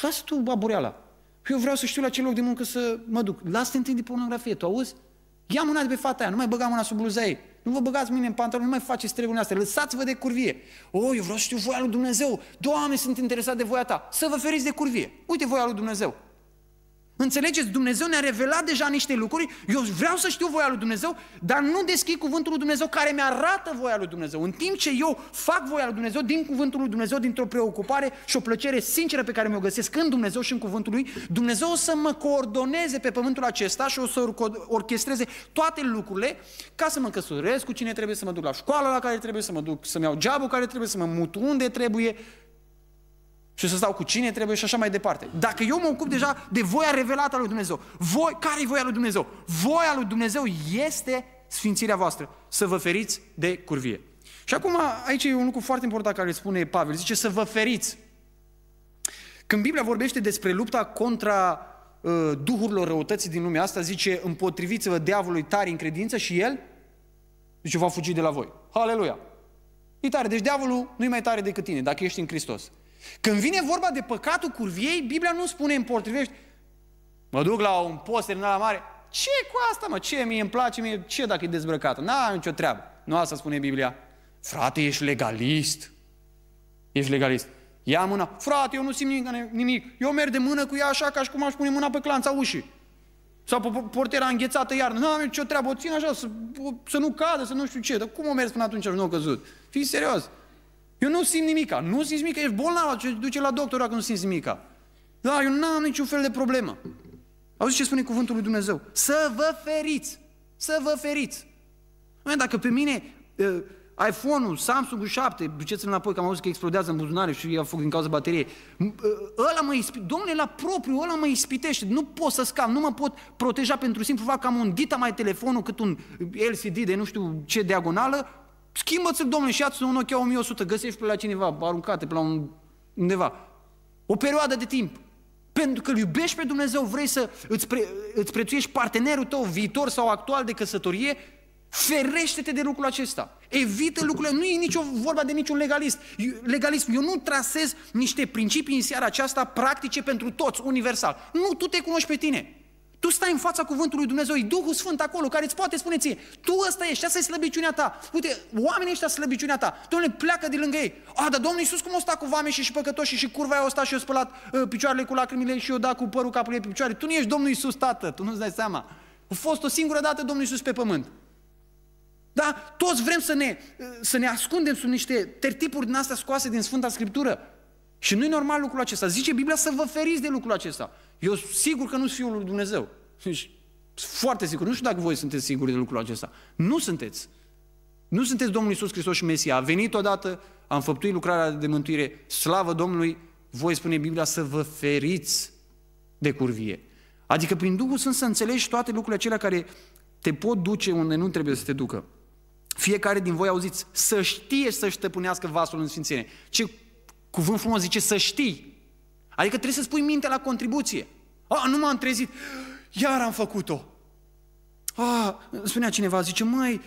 Lasă tu abureala. Eu vreau să știu la ce loc de muncă să mă duc. Lasă-te întâi de pornografie, tu auzi? Ia mâna de pe fata aia, nu mai băga mâna sub bluza ei. Nu vă băgați mine în pantaloni, nu mai faceți treburile astea, lăsați-vă de curvie. O, oh, eu vreau să știu voia lui Dumnezeu. Doamne, sunt interesat de voia ta. Să vă feriți de curvie. Uite voia lui Dumnezeu. Înțelegeți? Dumnezeu ne-a revelat deja niște lucruri, eu vreau să știu voia lui Dumnezeu, dar nu deschid cuvântul lui Dumnezeu care mi-arată voia lui Dumnezeu. În timp ce eu fac voia lui Dumnezeu din cuvântul lui Dumnezeu, dintr-o preocupare și o plăcere sinceră pe care mi-o găsesc în Dumnezeu și în cuvântul lui, Dumnezeu o să mă coordoneze pe pământul acesta și o să orchestreze toate lucrurile ca să mă căsătoresc cu cine trebuie, să mă duc la școală la care trebuie, să mă duc să-mi iau geabul care trebuie, să mă mut unde trebuie și să stau cu cine trebuie și așa mai departe. Dacă eu mă ocup deja de voia revelată a lui Dumnezeu, voi, care e voia lui Dumnezeu? Voia lui Dumnezeu este sfințirea voastră, să vă feriți de curvie. Și acum, aici e un lucru foarte important care îl spune Pavel, zice să vă feriți. Când Biblia vorbește despre lupta contra uh, duhurilor răutății din lumea asta, zice împotriviți-vă diavolului tare în credință și el, zice, va fugi de la voi. Aleluia! E tare, deci diavolul nu e mai tare decât tine, dacă ești în Hristos. Când vine vorba de păcatul curviei, Biblia nu spune împotrivești, mă duc la un post în la mare, ce cu asta, mă? Ce mie îmi place, mie ce dacă e dezbrăcată? N-am nicio treabă. Nu asta spune Biblia. Frate, ești legalist. Ești legalist. Ia mâna. Frate, eu nu simt nimic. Eu merg de mână cu ea așa ca și cum aș pune mâna pe clanța ușii. Sau pe portera înghețată iar. Nu am nicio treabă, o țin așa, să, să nu cadă, să nu știu ce. Dar cum o mers până atunci nu a căzut? Fii serios. Eu nu simt nimica. Nu simți nimica, ești bolnav, duce la doctor dacă nu simți nimica. Da, eu nu am niciun fel de problemă. Auzi ce spune cuvântul lui Dumnezeu? Să vă feriți! Să vă feriți! Măi, dacă pe mine uh, iPhone-ul, samsung 7, duceți-l înapoi, că am auzit că explodează în buzunare și ia foc din cauza bateriei. Uh, ăla mă ispitește, domnule, la propriu, ăla mă ispitește, nu pot să scap, nu mă pot proteja pentru simplu fapt că am un dita mai telefonul cât un LCD de nu știu ce diagonală, Schimbă-ți-l, domnule, și ia-ți un Nokia 1100, găsești pe la cineva, aruncate pe la un, undeva. O perioadă de timp. Pentru că îl iubești pe Dumnezeu, vrei să îți, pre, îți prețuiești partenerul tău viitor sau actual de căsătorie, ferește-te de lucrul acesta. Evită lucrurile, nu e nicio vorba de niciun legalist. Legalism, eu nu trasez niște principii în seara aceasta practice pentru toți, universal. Nu, tu te cunoști pe tine. Tu stai în fața cuvântului Dumnezeu, e Duhul Sfânt acolo care îți poate spune ție, tu ăsta ești, asta e slăbiciunea ta. Uite, oamenii ăștia slăbiciunea ta. Domnule, pleacă de lângă ei. A, dar Domnul Iisus cum o sta cu vame și, și păcătoși și curva aia o sta și o spălat uh, picioarele cu lacrimile și o da cu părul capului pe picioare. Tu nu ești Domnul Iisus, tată, tu nu-ți dai seama. A fost o singură dată Domnul Iisus pe pământ. Da? Toți vrem să ne, uh, să ne ascundem sub niște tertipuri din astea scoase din Sfânta Scriptură. Și nu e normal lucrul acesta. Zice Biblia să vă feriți de lucrul acesta. Eu sigur că nu sunt Fiul lui Dumnezeu. foarte sigur. Nu știu dacă voi sunteți siguri de lucrul acesta. Nu sunteți. Nu sunteți Domnul Isus Hristos și Mesia. A venit odată, a făptuit lucrarea de mântuire. Slavă Domnului, voi spune Biblia să vă feriți de curvie. Adică prin Duhul sunt să înțelegi toate lucrurile acelea care te pot duce unde nu trebuie să te ducă. Fiecare din voi auziți să știe să-și stăpânească vasul în sfințenie. Ce Cuvânt frumos zice să știi. Adică trebuie să ți pui mintea la contribuție. A, nu m-am trezit. Iar am făcut-o. A, spunea cineva, zice, măi,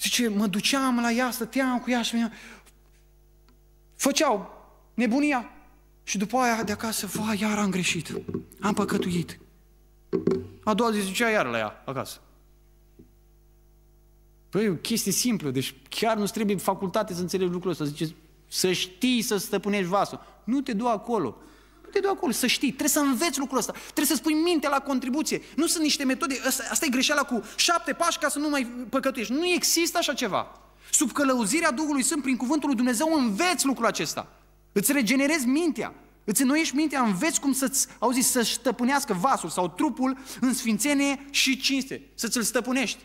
zice, mă duceam la ea, stăteam cu ea și mi Făceau nebunia. Și după aia de acasă, va, iar am greșit. Am păcătuit. A doua zi zicea iar la ea, acasă. Păi o chestie simplă, deci chiar nu trebuie facultate să înțelegi lucrul ăsta. Ziceți, să știi să stăpânești vasul. Nu te du acolo. Nu te du acolo, să știi. Trebuie să înveți lucrul ăsta. Trebuie să spui minte la contribuție. Nu sunt niște metode. Asta, e greșeala cu șapte pași ca să nu mai păcătuiești. Nu există așa ceva. Sub călăuzirea Duhului sunt prin cuvântul lui Dumnezeu, înveți lucrul acesta. Îți regenerezi mintea. Îți înnoiești mintea, înveți cum să-ți, auzi, să stăpânească vasul sau trupul în sfințenie și cinste, să-ți-l stăpânești.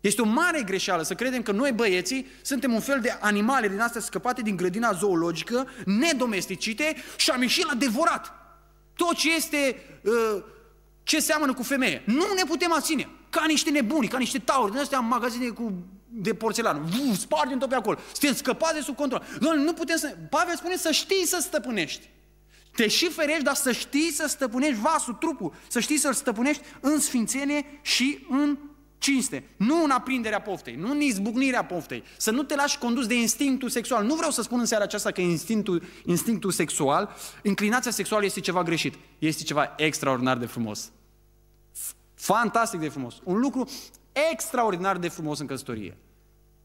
Este o mare greșeală să credem că noi băieții suntem un fel de animale din astea scăpate din grădina zoologică, nedomesticite și am ieșit la devorat. Tot ce este, uh, ce seamănă cu femeie. Nu ne putem aține. Ca niște nebuni, ca niște tauri din astea în magazine cu de porțelan. Vuf, spargem tot pe acolo. Suntem scăpați de sub control. Doamne, nu putem să... Pavel spune să știi să stăpânești. Te și ferești, dar să știi să stăpânești vasul, trupul, să știi să-l stăpânești în sfințenie și în Cinste, nu în aprinderea poftei, nu în izbucnirea poftei, să nu te lași condus de instinctul sexual. Nu vreau să spun în seara aceasta că instinctul, instinctul sexual, inclinația sexuală este ceva greșit. Este ceva extraordinar de frumos. Fantastic de frumos. Un lucru extraordinar de frumos în căsătorie.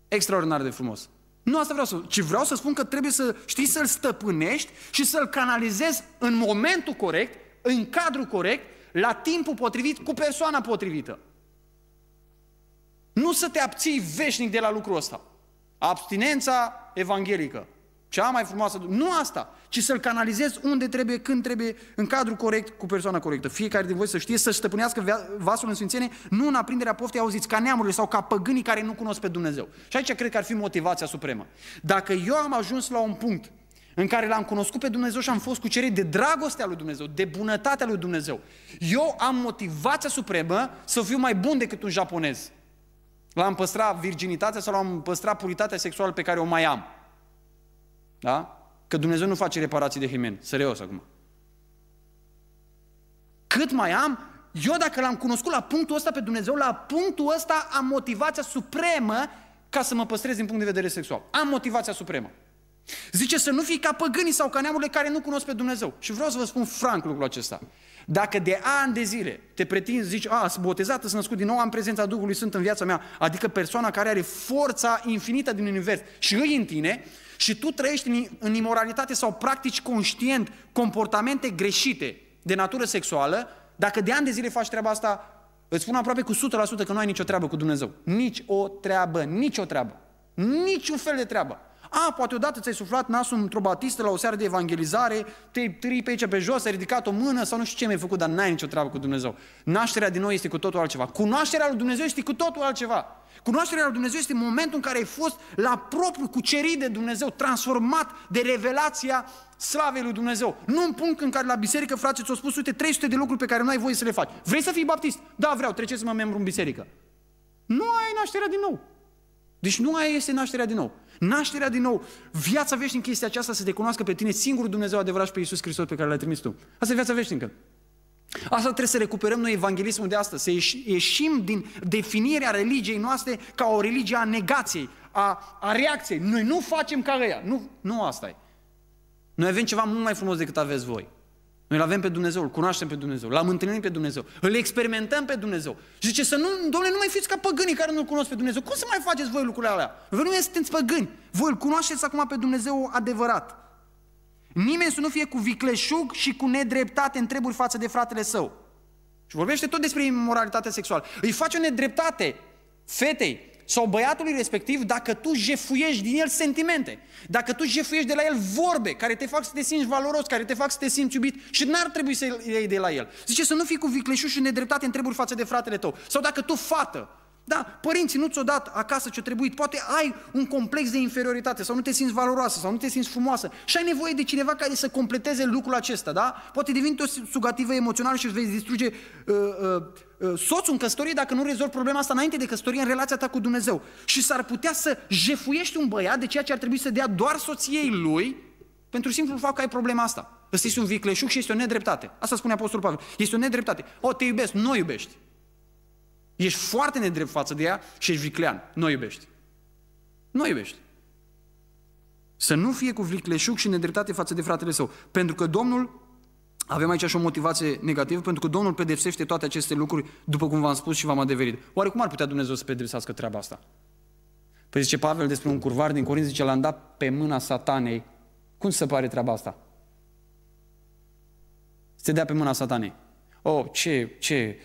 Extraordinar de frumos. Nu asta vreau să ci vreau să spun că trebuie să știi să-l stăpânești și să-l canalizezi în momentul corect, în cadrul corect, la timpul potrivit, cu persoana potrivită. Nu să te abții veșnic de la lucrul ăsta. Abstinența evanghelică. Cea mai frumoasă. Nu asta, ci să-l canalizezi unde trebuie, când trebuie, în cadrul corect, cu persoana corectă. Fiecare din voi să știe să stăpânească vasul în sfințenie, nu în aprinderea poftei, auziți, ca neamurile sau ca păgânii care nu cunosc pe Dumnezeu. Și aici cred că ar fi motivația supremă. Dacă eu am ajuns la un punct în care l-am cunoscut pe Dumnezeu și am fost cucerit de dragostea lui Dumnezeu, de bunătatea lui Dumnezeu. Eu am motivația supremă să fiu mai bun decât un japonez, L-am păstrat virginitatea sau l-am păstrat puritatea sexuală pe care o mai am. Da? Că Dumnezeu nu face reparații de himen. Serios acum. Cât mai am, eu dacă l-am cunoscut la punctul ăsta pe Dumnezeu, la punctul ăsta am motivația supremă ca să mă păstrez din punct de vedere sexual. Am motivația supremă. Zice să nu fii ca păgânii sau ca neamurile care nu cunosc pe Dumnezeu. Și vreau să vă spun franc lucrul acesta. Dacă de ani de zile te pretinzi, zici, a, sunt botezat sunt născut din nou, am prezența Duhului Sfânt în viața mea, adică persoana care are forța infinită din univers și îi în tine, și tu trăiești în, în imoralitate sau practici conștient comportamente greșite de natură sexuală, dacă de ani de zile faci treaba asta, îți spun aproape cu 100% că nu ai nicio treabă cu Dumnezeu. Nici o treabă, nici o treabă. Niciun fel de treabă. A, poate odată ți-ai suflat nasul într-o batistă la o seară de evangelizare, te-ai tăi pe aici pe jos, ai ridicat o mână sau nu știu ce mi-ai făcut, dar n-ai nicio treabă cu Dumnezeu. Nașterea din nou este cu totul altceva. Cunoașterea lui Dumnezeu este cu totul altceva. Cunoașterea lui Dumnezeu este momentul în care ai fost la propriu cucerit de Dumnezeu, transformat de revelația slavei lui Dumnezeu. Nu un punct în care la biserică, frate, ți-au spus, uite, 300 de lucruri pe care nu ai voie să le faci. Vrei să fii baptist? Da, vreau, treceți-mă membru în biserică. Nu ai nașterea din nou. Deci nu aia este nașterea din nou. Nașterea din nou, viața veșnică este aceasta să te cunoască pe tine singurul Dumnezeu adevărat și pe Iisus Hristos pe care l-ai trimis tu. Asta e viața veșnică. Asta trebuie să recuperăm noi evanghelismul de astăzi, să ieșim din definirea religiei noastre ca o religie a negației, a, a reacției. Noi nu facem ca ea. Nu, nu asta e. Noi avem ceva mult mai frumos decât aveți voi. Noi îl avem pe Dumnezeu, îl cunoaștem pe Dumnezeu, l-am întâlnit pe Dumnezeu, îl experimentăm pe Dumnezeu. Și zice să nu, domnule, nu mai fiți ca păgânii care nu-L cunosc pe Dumnezeu. Cum să mai faceți voi lucrurile alea? Voi nu sunteți păgâni. Voi îl cunoașteți acum pe Dumnezeu adevărat. Nimeni să nu fie cu vicleșug și cu nedreptate în treburi față de fratele său. Și vorbește tot despre imoralitatea sexuală. Îi face o nedreptate fetei sau băiatului respectiv dacă tu jefuiești din el sentimente, dacă tu jefuiești de la el vorbe care te fac să te simți valoros, care te fac să te simți iubit și n-ar trebui să iei de la el. Zice să nu fii cu vicleșuș și nedreptate în treburi față de fratele tău. Sau dacă tu, fată, da, părinții nu ți-o dat acasă ce trebuie. poate ai un complex de inferioritate sau nu te simți valoroasă sau nu te simți frumoasă și ai nevoie de cineva care să completeze lucrul acesta, da? Poate devine o sugativă emoțională și îți vei distruge uh, uh, uh, soțul în căsătorie dacă nu rezolvi problema asta înainte de căsătorie în relația ta cu Dumnezeu. Și s-ar putea să jefuiești un băiat de ceea ce ar trebui să dea doar soției lui pentru simplul fapt că ai problema asta. Ăsta este un vicleșuc și este o nedreptate. Asta spune Apostolul Pavel. Este o nedreptate. O, te iubesc, nu iubești. Ești foarte nedrept față de ea și ești viclean. Nu o iubești. Nu o iubești. Să nu fie cu vicleșug și nedreptate față de fratele său. Pentru că Domnul, avem aici și o motivație negativă, pentru că Domnul pedepsește toate aceste lucruri, după cum v-am spus și v-am adeverit. Oare cum ar putea Dumnezeu să pedepsească treaba asta? Păi zice Pavel despre un curvar din Corint, zice, l-am dat pe mâna satanei. Cum se pare treaba asta? Se dea pe mâna satanei. Oh, ce, ce,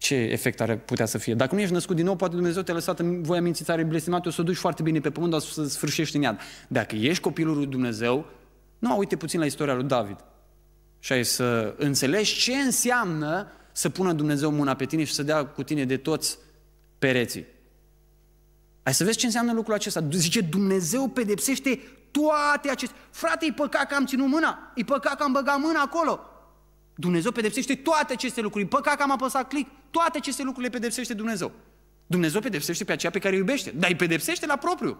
ce efect ar putea să fie. Dacă nu ești născut din nou, poate Dumnezeu te-a lăsat în voia minții tare blestemate, o să o duci foarte bine pe pământ, dar să sfârșești în iad. Dacă ești copilul lui Dumnezeu, nu uite puțin la istoria lui David. Și ai să înțelegi ce înseamnă să pună Dumnezeu mâna pe tine și să dea cu tine de toți pereții. Ai să vezi ce înseamnă lucrul acesta. Zice, Dumnezeu pedepsește toate acestea. Frate, e păcat că am ținut mâna, e păcat că am băgat mâna acolo. Dumnezeu pedepsește toate aceste lucruri. Păcat că am apăsat click. Toate aceste lucruri le pedepsește Dumnezeu. Dumnezeu pedepsește pe aceea pe care îi iubește, dar îi pedepsește la propriu.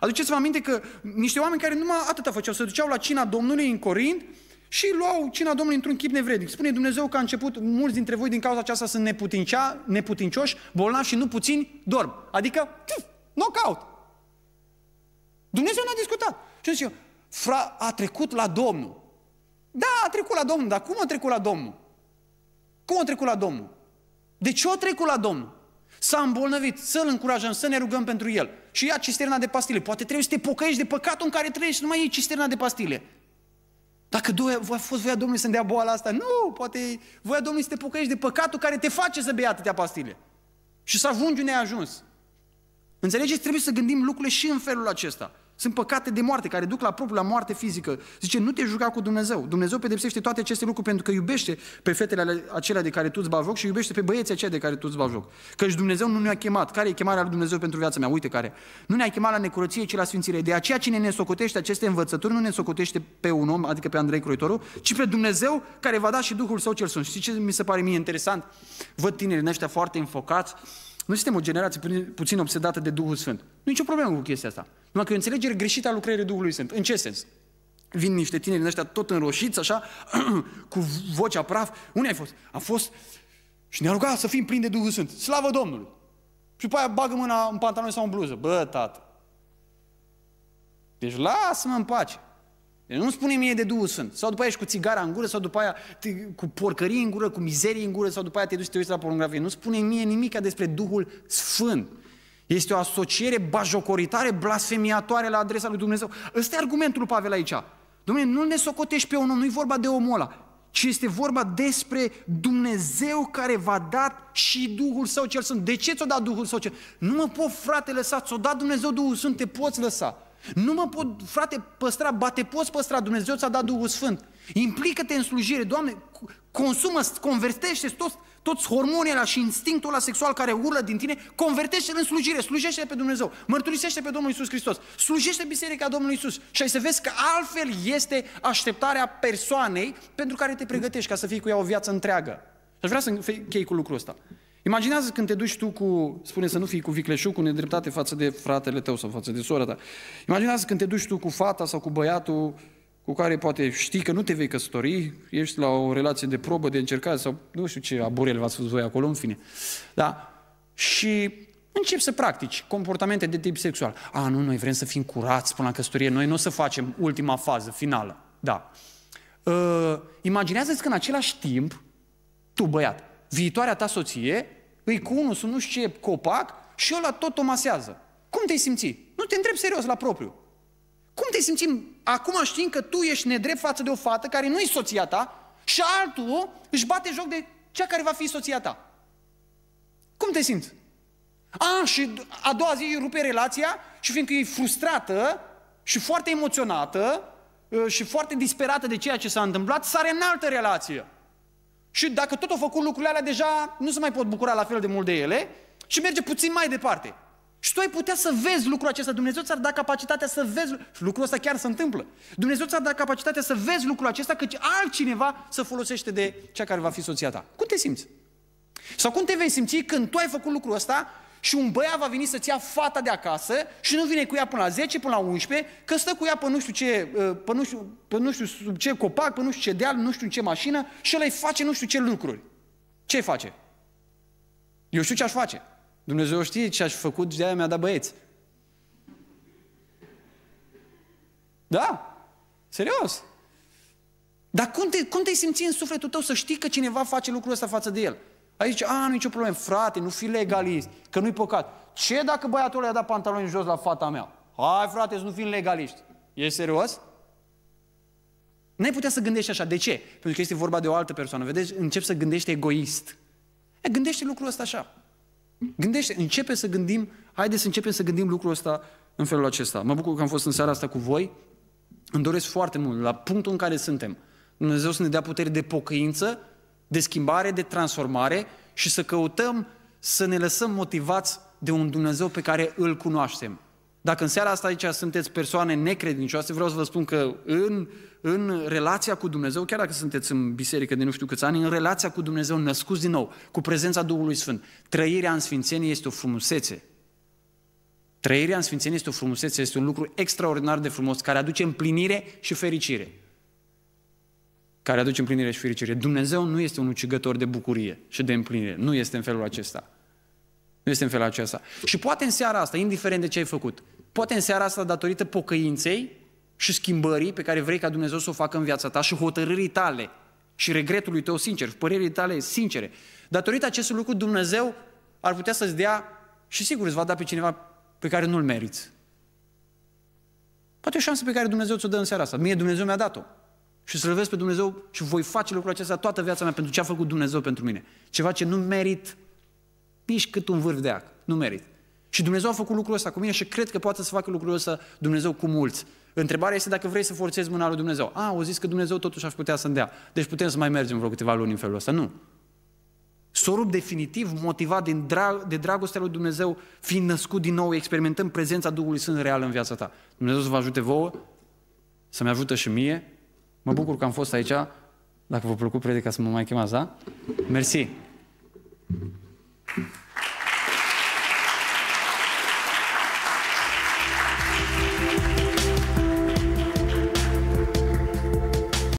Aduceți-vă aminte că niște oameni care numai atâta făceau, se duceau la cina Domnului în Corint și luau cina Domnului într-un chip nevrednic. Spune Dumnezeu că a început, mulți dintre voi din cauza aceasta sunt neputincea, neputincioși, bolnavi și nu puțini dorm. Adică, tf, knockout. Dumnezeu n-a discutat. Și zice, fra, a trecut la Domnul. Da, a trecut la Domnul, dar cum a trecut la Domnul? Cum a trecut la Domnul? De ce a trecut la Domnul? S-a îmbolnăvit, să-l încurajăm, să ne rugăm pentru el. Și ia cisterna de pastile. Poate trebuie să te pocăiești de păcatul în care trăiești, nu mai iei cisterna de pastile. Dacă a fost voia Domnului să-mi dea boala asta, nu, poate voia Domnului să te pocăiești de păcatul care te face să bei atâtea pastile. Și să ajungi unde ai ajuns. Înțelegeți? Trebuie să gândim lucrurile și în felul acesta. Sunt păcate de moarte care duc la propria moarte fizică. Zice, nu te juca cu Dumnezeu. Dumnezeu pedepsește toate aceste lucruri pentru că iubește pe fetele acelea de care tu îți joc și iubește pe băieții aceia de care tu îți joc. Căci Dumnezeu nu ne-a chemat. Care e chemarea lui Dumnezeu pentru viața mea? Uite care. Nu ne-a chemat la necurăție, ci la sfințire. De aceea cine ne socotește aceste învățături nu ne socotește pe un om, adică pe Andrei Croitoru, ci pe Dumnezeu care va da și Duhul Său cel Sfânt. Știi ce mi se pare mie interesant? Văd tinerii ăștia foarte înfocați, noi suntem o generație puțin obsedată de Duhul Sfânt. Nu e nicio problemă cu chestia asta. Numai că e o înțelegere greșită a lucrării Duhului Sfânt. În ce sens? Vin niște tineri din ăștia tot înroșiți, așa, cu vocea praf. Unde ai fost? A fost și ne-a rugat să fim plini de Duhul Sfânt. Slavă Domnului! Și după aia bagă mâna în pantaloni sau în bluză. Bă, tată! Deci lasă-mă în pace. Deci nu spune mie de Duhul Sfânt. Sau după aia ești cu țigara în gură, sau după aia te, cu porcării în gură, cu mizerie în gură, sau după aia te duci și te uiți la pornografie. Nu spune mie nimic despre Duhul Sfânt. Este o asociere bajocoritare, blasfemiatoare la adresa lui Dumnezeu. Ăsta e argumentul lui Pavel aici. Domnule, nu ne socotești pe un om, nu-i vorba de omul ăla ci este vorba despre Dumnezeu care v-a dat și Duhul Său cel Sfânt. De ce ți-o dat Duhul Său cel Nu mă pot, frate, lăsa, ți-o dat Dumnezeu Duhul Sfânt, te poți lăsa. Nu mă pot, frate, păstra, bate poți păstra, Dumnezeu ți-a dat Duhul Sfânt. Implică-te în slujire, Doamne, consumă, convertește toți, toți hormonii ăla și instinctul ăla sexual care urlă din tine, convertește-l în slujire, slujește pe Dumnezeu, mărturisește pe Domnul Isus Hristos, slujește biserica Domnului Isus și ai să vezi că altfel este așteptarea persoanei pentru care te pregătești ca să fii cu ea o viață întreagă. Aș vrea să închei cu lucrul ăsta. Imaginează când te duci tu cu, spune să nu fii cu vicleșu cu nedreptate față de fratele tău sau față de sora ta. Imaginează când te duci tu cu fata sau cu băiatul cu care poate știi că nu te vei căsători, ești la o relație de probă, de încercare sau nu știu ce aburel v-ați spus voi acolo, în fine. Da? Și Încep să practici comportamente de tip sexual. A, nu, noi vrem să fim curați până la căsătorie, noi nu o să facem ultima fază, finală. Da. Uh, imaginează-ți că în același timp, tu, băiat, viitoarea ta soție, îi cu unul, nu știu ce copac și ăla tot masează. Cum te-ai simți? Nu te întreb serios la propriu. Cum te simți acum știind că tu ești nedrept față de o fată care nu e soția ta și altul își bate joc de cea care va fi soția ta? Cum te simți? A, și a doua zi îi rupe relația și fiindcă e frustrată și foarte emoționată uh, și foarte disperată de ceea ce s-a întâmplat, sare în altă relație. Și dacă tot au făcut lucrurile alea, deja nu se mai pot bucura la fel de mult de ele și merge puțin mai departe. Și tu ai putea să vezi lucrul acesta. Dumnezeu ți-ar da capacitatea să vezi. Și lucrul ăsta chiar se întâmplă. Dumnezeu ți-ar da capacitatea să vezi lucrul acesta, căci altcineva să folosește de cea care va fi soția ta. Cum te simți? Sau cum te vei simți când tu ai făcut lucrul ăsta și un băiat va veni să-ți ia fata de acasă și nu vine cu ea până la 10, până la 11, că stă cu ea pe nu știu ce, ă, pe nu știu, pe nu știu sub ce copac, pe nu știu ce deal, nu știu ce mașină și el îi face nu știu ce lucruri. Ce face? Eu știu ce aș face. Dumnezeu știe ce aș făcut și de-aia mi-a dat băieți. Da, serios. Dar cum te, cum te simți în sufletul tău să știi că cineva face lucrul ăsta față de el? Aici, a, nu nicio problemă, frate, nu fi legalist, că nu-i păcat. Ce dacă băiatul ăla i-a dat pantaloni jos la fata mea? Hai, frate, să nu fim legaliști. E serios? N-ai putea să gândești așa. De ce? Pentru că este vorba de o altă persoană. Vedeți, încep să gândești egoist. E, gândește lucrul ăsta așa. Gândește, începe să gândim, haideți să începem să gândim lucrul ăsta în felul acesta. Mă bucur că am fost în seara asta cu voi. Îmi doresc foarte mult, la punctul în care suntem. Dumnezeu să ne dea putere de pocăință de schimbare, de transformare și să căutăm să ne lăsăm motivați de un Dumnezeu pe care îl cunoaștem. Dacă în seara asta aici sunteți persoane necredincioase, vreau să vă spun că în, în relația cu Dumnezeu, chiar dacă sunteți în biserică de nu știu câți ani, în relația cu Dumnezeu născuți din nou, cu prezența Duhului Sfânt, trăirea în Sfințenie este o frumusețe. Trăirea în Sfințenie este o frumusețe, este un lucru extraordinar de frumos care aduce împlinire și fericire care aduce împlinire și fericire. Dumnezeu nu este un ucigător de bucurie și de împlinire. Nu este în felul acesta. Nu este în felul acesta. Și poate în seara asta, indiferent de ce ai făcut, poate în seara asta, datorită pocăinței și schimbării pe care vrei ca Dumnezeu să o facă în viața ta și hotărârii tale și regretului tău sincer, părerii tale sincere, datorită acestui lucru Dumnezeu ar putea să-ți dea și sigur îți va da pe cineva pe care nu-l meriți. Poate o șansă pe care Dumnezeu ți-o dă în seara asta. Mie Dumnezeu mi-a dat-o și să-L vezi pe Dumnezeu și voi face lucrul acesta toată viața mea pentru ce a făcut Dumnezeu pentru mine. Ceva ce nu merit nici cât un vârf de ac. Nu merit. Și Dumnezeu a făcut lucrul ăsta cu mine și cred că poate să facă lucrul ăsta Dumnezeu cu mulți. Întrebarea este dacă vrei să forțezi mâna lui Dumnezeu. A, au zis că Dumnezeu totuși ar putea să-mi dea. Deci putem să mai mergem vreo câteva luni în felul ăsta. Nu. S-o rup definitiv, motivat din drag, de dragostea lui Dumnezeu, fiind născut din nou, experimentăm prezența Duhului Sfânt real în viața ta. Dumnezeu să vă ajute vouă, să-mi ajută și mie Mă bucur că am fost aici. Dacă v-a plăcut predica să mă mai chemați, da? Mersi! Thank you.